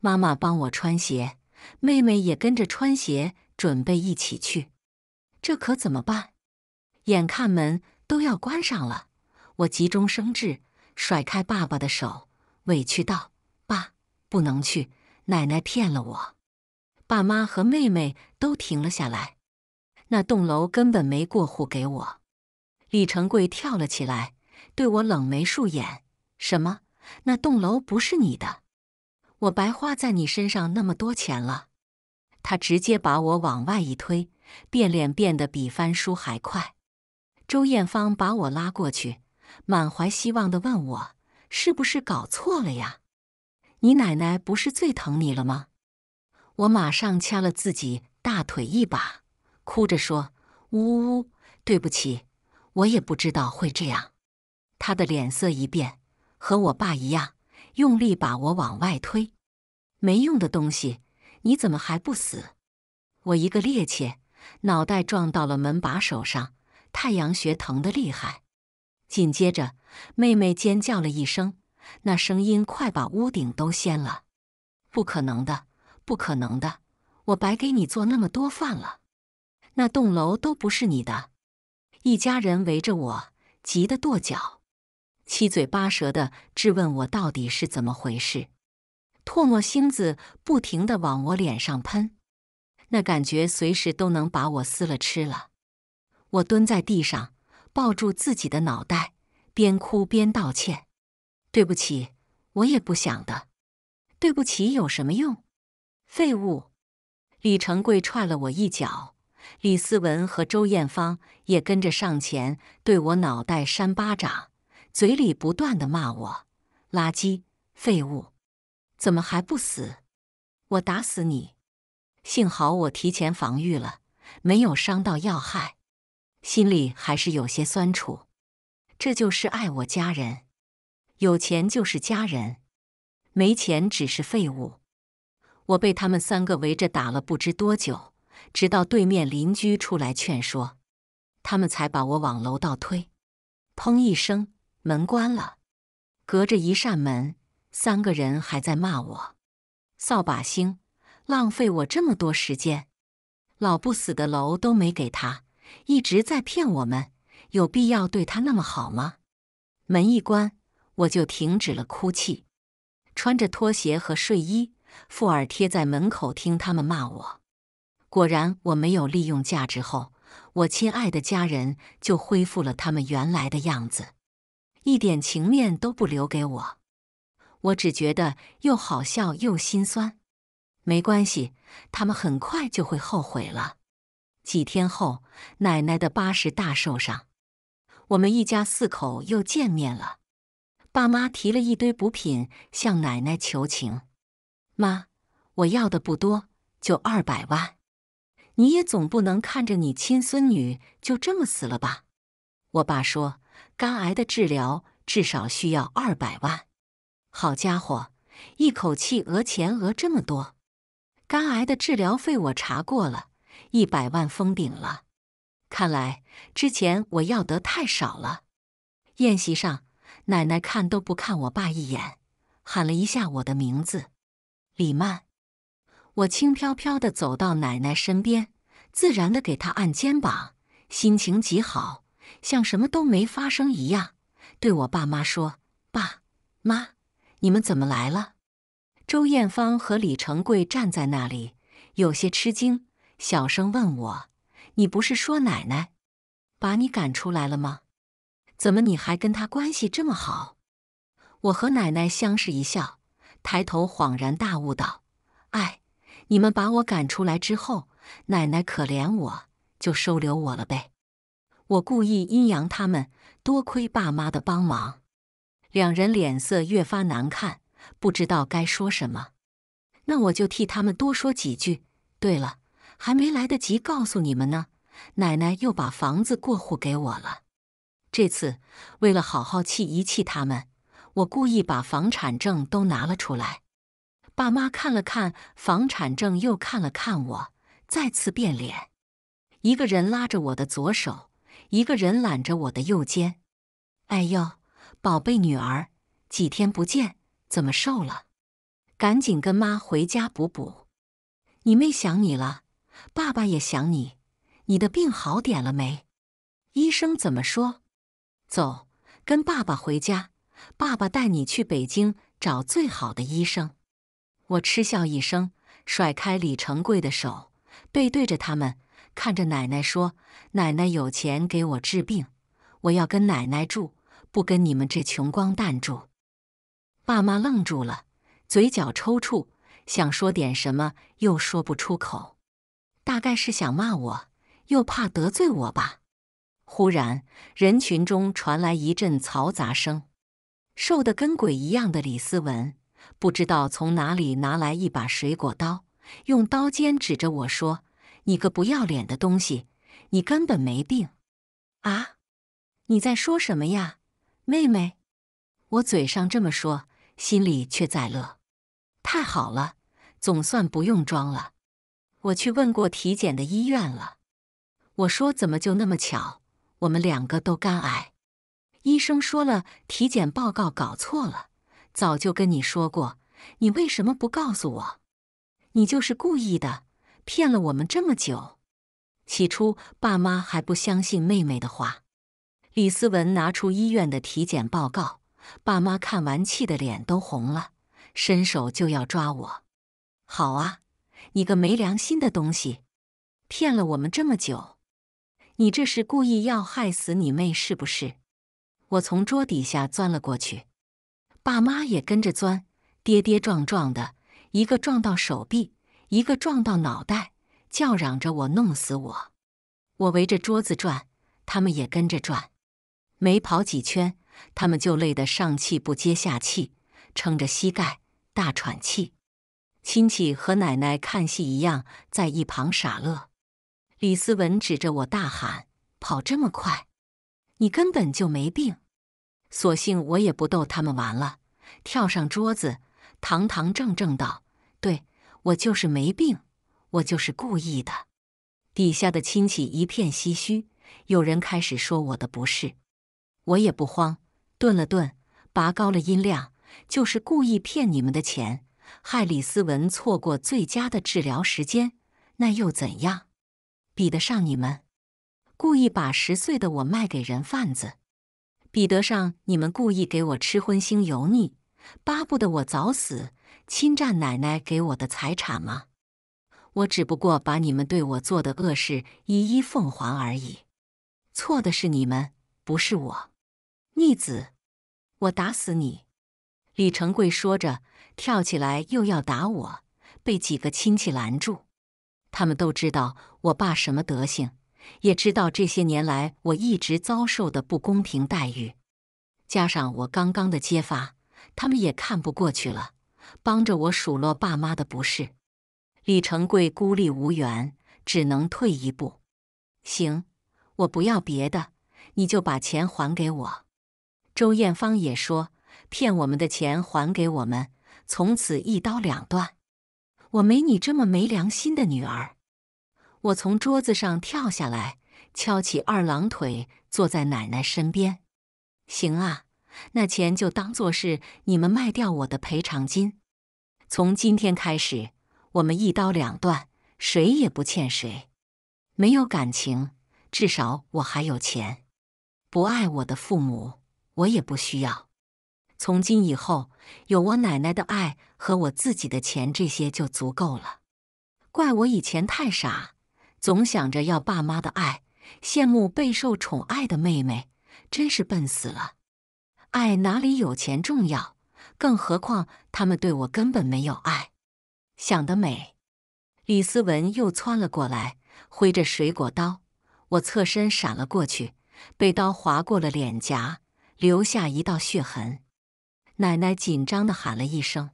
妈妈帮我穿鞋，妹妹也跟着穿鞋，准备一起去。这可怎么办？眼看门都要关上了，我急中生智，甩开爸爸的手，委屈道：“爸，不能去，奶奶骗了我。”爸妈和妹妹都停了下来。那栋楼根本没过户给我。李成贵跳了起来，对我冷眉竖眼：“什么？那栋楼不是你的？我白花在你身上那么多钱了！”他直接把我往外一推，变脸变得比翻书还快。周艳芳把我拉过去，满怀希望的问我：“是不是搞错了呀？你奶奶不是最疼你了吗？”我马上掐了自己大腿一把，哭着说：“呜呜，对不起。”我也不知道会这样，他的脸色一变，和我爸一样，用力把我往外推。没用的东西，你怎么还不死？我一个趔趄，脑袋撞到了门把手上，太阳穴疼得厉害。紧接着，妹妹尖叫了一声，那声音快把屋顶都掀了。不可能的，不可能的！我白给你做那么多饭了，那栋楼都不是你的。一家人围着我，急得跺脚，七嘴八舌的质问我到底是怎么回事，唾沫星子不停的往我脸上喷，那感觉随时都能把我撕了吃了。我蹲在地上，抱住自己的脑袋，边哭边道歉：“对不起，我也不想的。”“对不起”有什么用？废物！李成贵踹了我一脚。李思文和周艳芳也跟着上前，对我脑袋扇巴掌，嘴里不断的骂我：“垃圾废物，怎么还不死？我打死你！”幸好我提前防御了，没有伤到要害，心里还是有些酸楚。这就是爱我家人，有钱就是家人，没钱只是废物。我被他们三个围着打了不知多久。直到对面邻居出来劝说，他们才把我往楼道推。砰一声，门关了。隔着一扇门，三个人还在骂我：“扫把星，浪费我这么多时间！老不死的楼都没给他，一直在骗我们，有必要对他那么好吗？”门一关，我就停止了哭泣，穿着拖鞋和睡衣，附耳贴在门口听他们骂我。果然，我没有利用价值后，我亲爱的家人就恢复了他们原来的样子，一点情面都不留给我。我只觉得又好笑又心酸。没关系，他们很快就会后悔了。几天后，奶奶的八十大寿上，我们一家四口又见面了。爸妈提了一堆补品向奶奶求情。妈，我要的不多，就二百万。你也总不能看着你亲孙女就这么死了吧？我爸说，肝癌的治疗至少需要二百万。好家伙，一口气讹钱讹这么多！肝癌的治疗费我查过了，一百万封顶了。看来之前我要得太少了。宴席上，奶奶看都不看我爸一眼，喊了一下我的名字：“李曼。”我轻飘飘地走到奶奶身边，自然地给她按肩膀，心情极好，像什么都没发生一样，对我爸妈说：“爸妈，你们怎么来了？”周艳芳和李成贵站在那里，有些吃惊，小声问我：“你不是说奶奶把你赶出来了吗？怎么你还跟她关系这么好？”我和奶奶相视一笑，抬头恍然大悟道：“哎。”你们把我赶出来之后，奶奶可怜我，就收留我了呗。我故意阴阳他们，多亏爸妈的帮忙。两人脸色越发难看，不知道该说什么。那我就替他们多说几句。对了，还没来得及告诉你们呢，奶奶又把房子过户给我了。这次为了好好气一气他们，我故意把房产证都拿了出来。爸妈看了看房产证，又看了看我，再次变脸。一个人拉着我的左手，一个人揽着我的右肩。哎呦，宝贝女儿，几天不见，怎么瘦了？赶紧跟妈回家补补。你妹想你了，爸爸也想你。你的病好点了没？医生怎么说？走，跟爸爸回家，爸爸带你去北京找最好的医生。我嗤笑一声，甩开李成贵的手，背对着他们，看着奶奶说：“奶奶有钱给我治病，我要跟奶奶住，不跟你们这穷光蛋住。”爸妈愣住了，嘴角抽搐，想说点什么又说不出口，大概是想骂我，又怕得罪我吧。忽然，人群中传来一阵嘈杂声，瘦得跟鬼一样的李思文。不知道从哪里拿来一把水果刀，用刀尖指着我说：“你个不要脸的东西，你根本没病啊！”你在说什么呀，妹妹？我嘴上这么说，心里却在乐。太好了，总算不用装了。我去问过体检的医院了，我说怎么就那么巧，我们两个都肝癌。医生说了，体检报告搞错了。早就跟你说过，你为什么不告诉我？你就是故意的，骗了我们这么久。起初爸妈还不相信妹妹的话，李思文拿出医院的体检报告，爸妈看完气的脸都红了，伸手就要抓我。好啊，你个没良心的东西，骗了我们这么久，你这是故意要害死你妹是不是？我从桌底下钻了过去。爸妈也跟着钻，跌跌撞撞的，一个撞到手臂，一个撞到脑袋，叫嚷着“我弄死我！”我围着桌子转，他们也跟着转，没跑几圈，他们就累得上气不接下气，撑着膝盖大喘气。亲戚和奶奶看戏一样，在一旁傻乐。李思文指着我大喊：“跑这么快，你根本就没病！”索性我也不逗他们玩了，跳上桌子，堂堂正正道：“对我就是没病，我就是故意的。”底下的亲戚一片唏嘘，有人开始说我的不是。我也不慌，顿了顿，拔高了音量：“就是故意骗你们的钱，害李思文错过最佳的治疗时间，那又怎样？比得上你们故意把十岁的我卖给人贩子？”比得上你们故意给我吃荤腥油腻，巴不得我早死，侵占奶奶给我的财产吗？我只不过把你们对我做的恶事一一奉还而已。错的是你们，不是我。逆子，我打死你！李成贵说着跳起来又要打我，被几个亲戚拦住。他们都知道我爸什么德行。也知道这些年来我一直遭受的不公平待遇，加上我刚刚的揭发，他们也看不过去了，帮着我数落爸妈的不是。李成贵孤立无援，只能退一步。行，我不要别的，你就把钱还给我。周艳芳也说，骗我们的钱还给我们，从此一刀两断。我没你这么没良心的女儿。我从桌子上跳下来，翘起二郎腿，坐在奶奶身边。行啊，那钱就当做是你们卖掉我的赔偿金。从今天开始，我们一刀两断，谁也不欠谁，没有感情，至少我还有钱。不爱我的父母，我也不需要。从今以后，有我奶奶的爱和我自己的钱，这些就足够了。怪我以前太傻。总想着要爸妈的爱，羡慕备受宠爱的妹妹，真是笨死了！爱哪里有钱重要？更何况他们对我根本没有爱，想得美！李思文又窜了过来，挥着水果刀，我侧身闪了过去，被刀划过了脸颊，留下一道血痕。奶奶紧张地喊了一声：“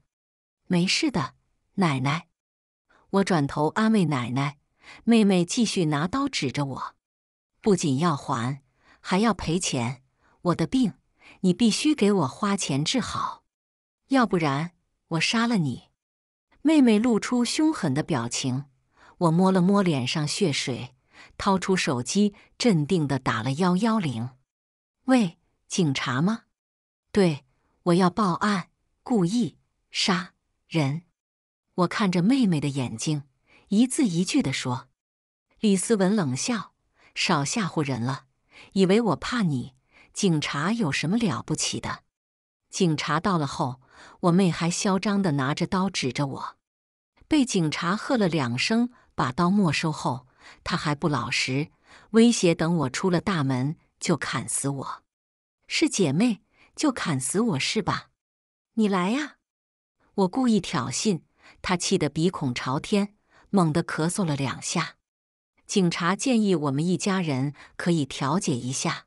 没事的，奶奶！”我转头安慰奶奶。妹妹继续拿刀指着我，不仅要还，还要赔钱。我的病，你必须给我花钱治好，要不然我杀了你！妹妹露出凶狠的表情。我摸了摸脸上血水，掏出手机，镇定地打了幺幺零。喂，警察吗？对，我要报案，故意杀人。我看着妹妹的眼睛。一字一句的说，李思文冷笑：“少吓唬人了，以为我怕你？警察有什么了不起的？警察到了后，我妹还嚣张的拿着刀指着我，被警察喝了两声，把刀没收后，她还不老实，威胁等我出了大门就砍死我，是姐妹就砍死我是吧？你来呀！”我故意挑衅，他气得鼻孔朝天。猛地咳嗽了两下，警察建议我们一家人可以调解一下，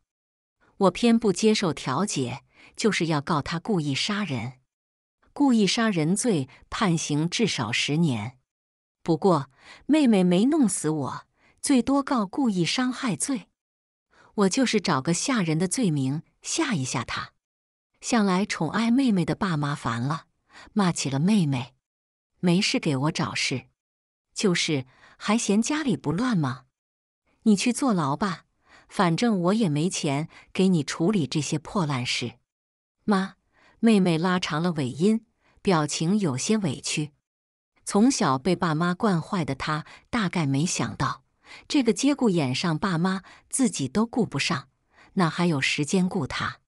我偏不接受调解，就是要告他故意杀人。故意杀人罪判刑至少十年，不过妹妹没弄死我，最多告故意伤害罪，我就是找个吓人的罪名吓一吓他。向来宠爱妹妹的爸妈烦了，骂起了妹妹，没事给我找事。就是还嫌家里不乱吗？你去坐牢吧，反正我也没钱给你处理这些破烂事。妈，妹妹拉长了尾音，表情有些委屈。从小被爸妈惯坏的她，大概没想到这个节骨眼上，爸妈自己都顾不上，哪还有时间顾她？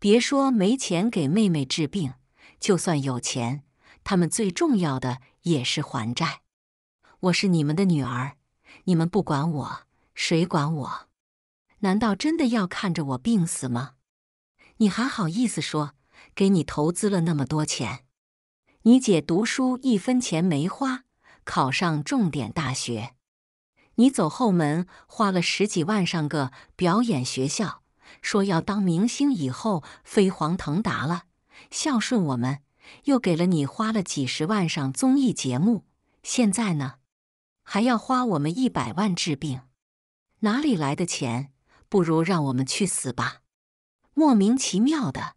别说没钱给妹妹治病，就算有钱，他们最重要的也是还债。我是你们的女儿，你们不管我，谁管我？难道真的要看着我病死吗？你还好意思说，给你投资了那么多钱，你姐读书一分钱没花，考上重点大学，你走后门花了十几万上个表演学校，说要当明星，以后飞黄腾达了，孝顺我们，又给了你花了几十万上综艺节目，现在呢？还要花我们一百万治病，哪里来的钱？不如让我们去死吧！莫名其妙的，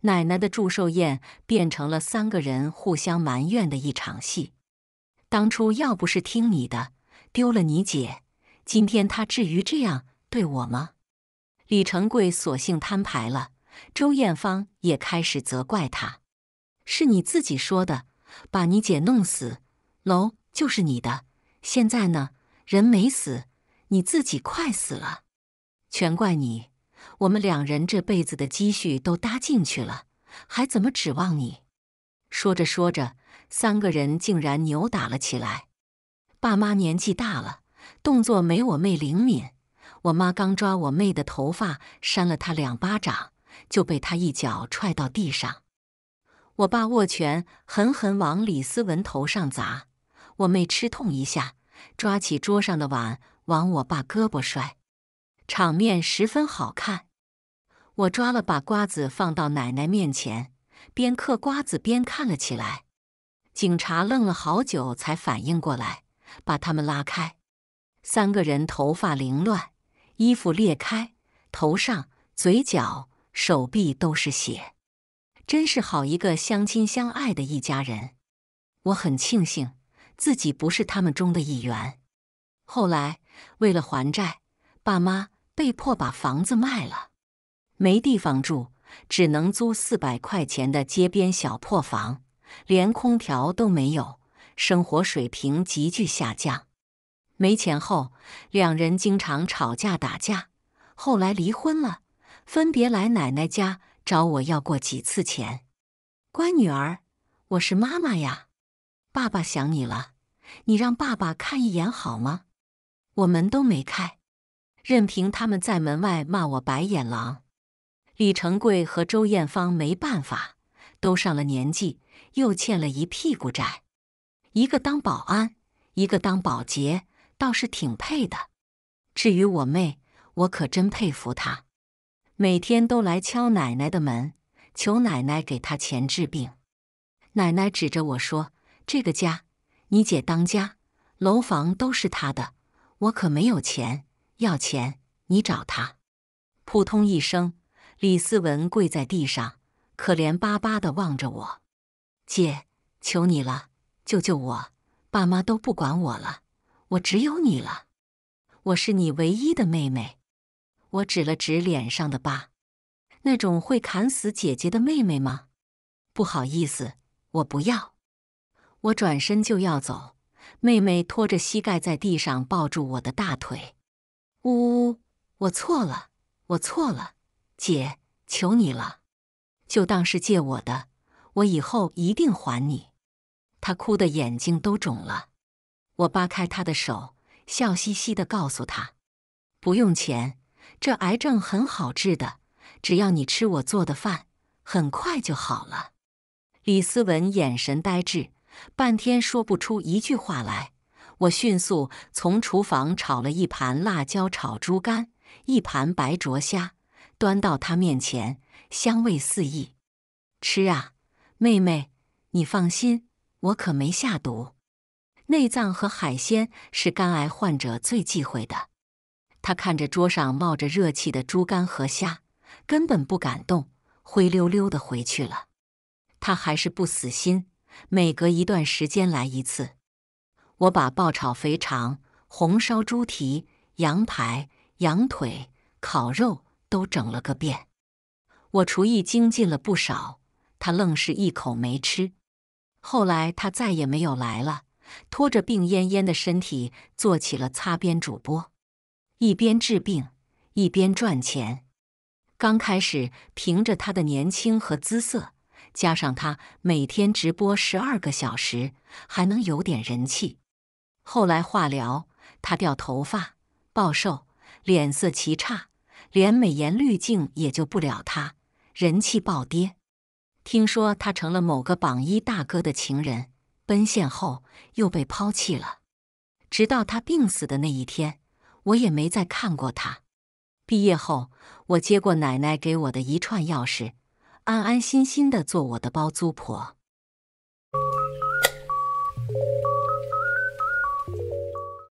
奶奶的祝寿宴变成了三个人互相埋怨的一场戏。当初要不是听你的，丢了你姐，今天她至于这样对我吗？李成贵索性摊牌了，周艳芳也开始责怪他：“是你自己说的，把你姐弄死，喏。”就是你的，现在呢？人没死，你自己快死了，全怪你！我们两人这辈子的积蓄都搭进去了，还怎么指望你？说着说着，三个人竟然扭打了起来。爸妈年纪大了，动作没我妹灵敏。我妈刚抓我妹的头发，扇了她两巴掌，就被她一脚踹到地上。我爸握拳，狠狠往李思文头上砸。我妹吃痛一下，抓起桌上的碗往我爸胳膊摔，场面十分好看。我抓了把瓜子放到奶奶面前，边嗑瓜子边看了起来。警察愣了好久才反应过来，把他们拉开。三个人头发凌乱，衣服裂开，头上、嘴角、手臂都是血，真是好一个相亲相爱的一家人。我很庆幸。自己不是他们中的一员。后来为了还债，爸妈被迫把房子卖了，没地方住，只能租四百块钱的街边小破房，连空调都没有，生活水平急剧下降。没钱后，两人经常吵架打架，后来离婚了，分别来奶奶家找我要过几次钱。乖女儿，我是妈妈呀。爸爸想你了，你让爸爸看一眼好吗？我门都没开，任凭他们在门外骂我白眼狼。李成贵和周艳芳没办法，都上了年纪，又欠了一屁股债。一个当保安，一个当保洁，倒是挺配的。至于我妹，我可真佩服她，每天都来敲奶奶的门，求奶奶给她钱治病。奶奶指着我说。这个家，你姐当家，楼房都是她的。我可没有钱，要钱你找她。扑通一声，李思文跪在地上，可怜巴巴的望着我：“姐，求你了，救救我！爸妈都不管我了，我只有你了。我是你唯一的妹妹。”我指了指脸上的疤：“那种会砍死姐姐的妹妹吗？”不好意思，我不要。我转身就要走，妹妹拖着膝盖在地上抱住我的大腿，呜呜，我错了，我错了，姐，求你了，就当是借我的，我以后一定还你。她哭的眼睛都肿了。我扒开她的手，笑嘻嘻地告诉她：“不用钱，这癌症很好治的，只要你吃我做的饭，很快就好了。”李思文眼神呆滞。半天说不出一句话来，我迅速从厨房炒了一盘辣椒炒猪肝，一盘白灼虾，端到他面前，香味四溢。吃啊，妹妹，你放心，我可没下毒。内脏和海鲜是肝癌患者最忌讳的。他看着桌上冒着热气的猪肝和虾，根本不敢动，灰溜溜的回去了。他还是不死心。每隔一段时间来一次，我把爆炒肥肠、红烧猪蹄、羊排、羊腿、烤肉都整了个遍，我厨艺精进了不少。他愣是一口没吃。后来他再也没有来了，拖着病恹恹的身体做起了擦边主播，一边治病一边赚钱。刚开始凭着他的年轻和姿色。加上他每天直播十二个小时，还能有点人气。后来化疗，他掉头发、暴瘦、脸色奇差，连美颜滤镜也救不了他，人气暴跌。听说他成了某个榜一大哥的情人，奔现后又被抛弃了。直到他病死的那一天，我也没再看过他。毕业后，我接过奶奶给我的一串钥匙。安安心心的做我的包租婆。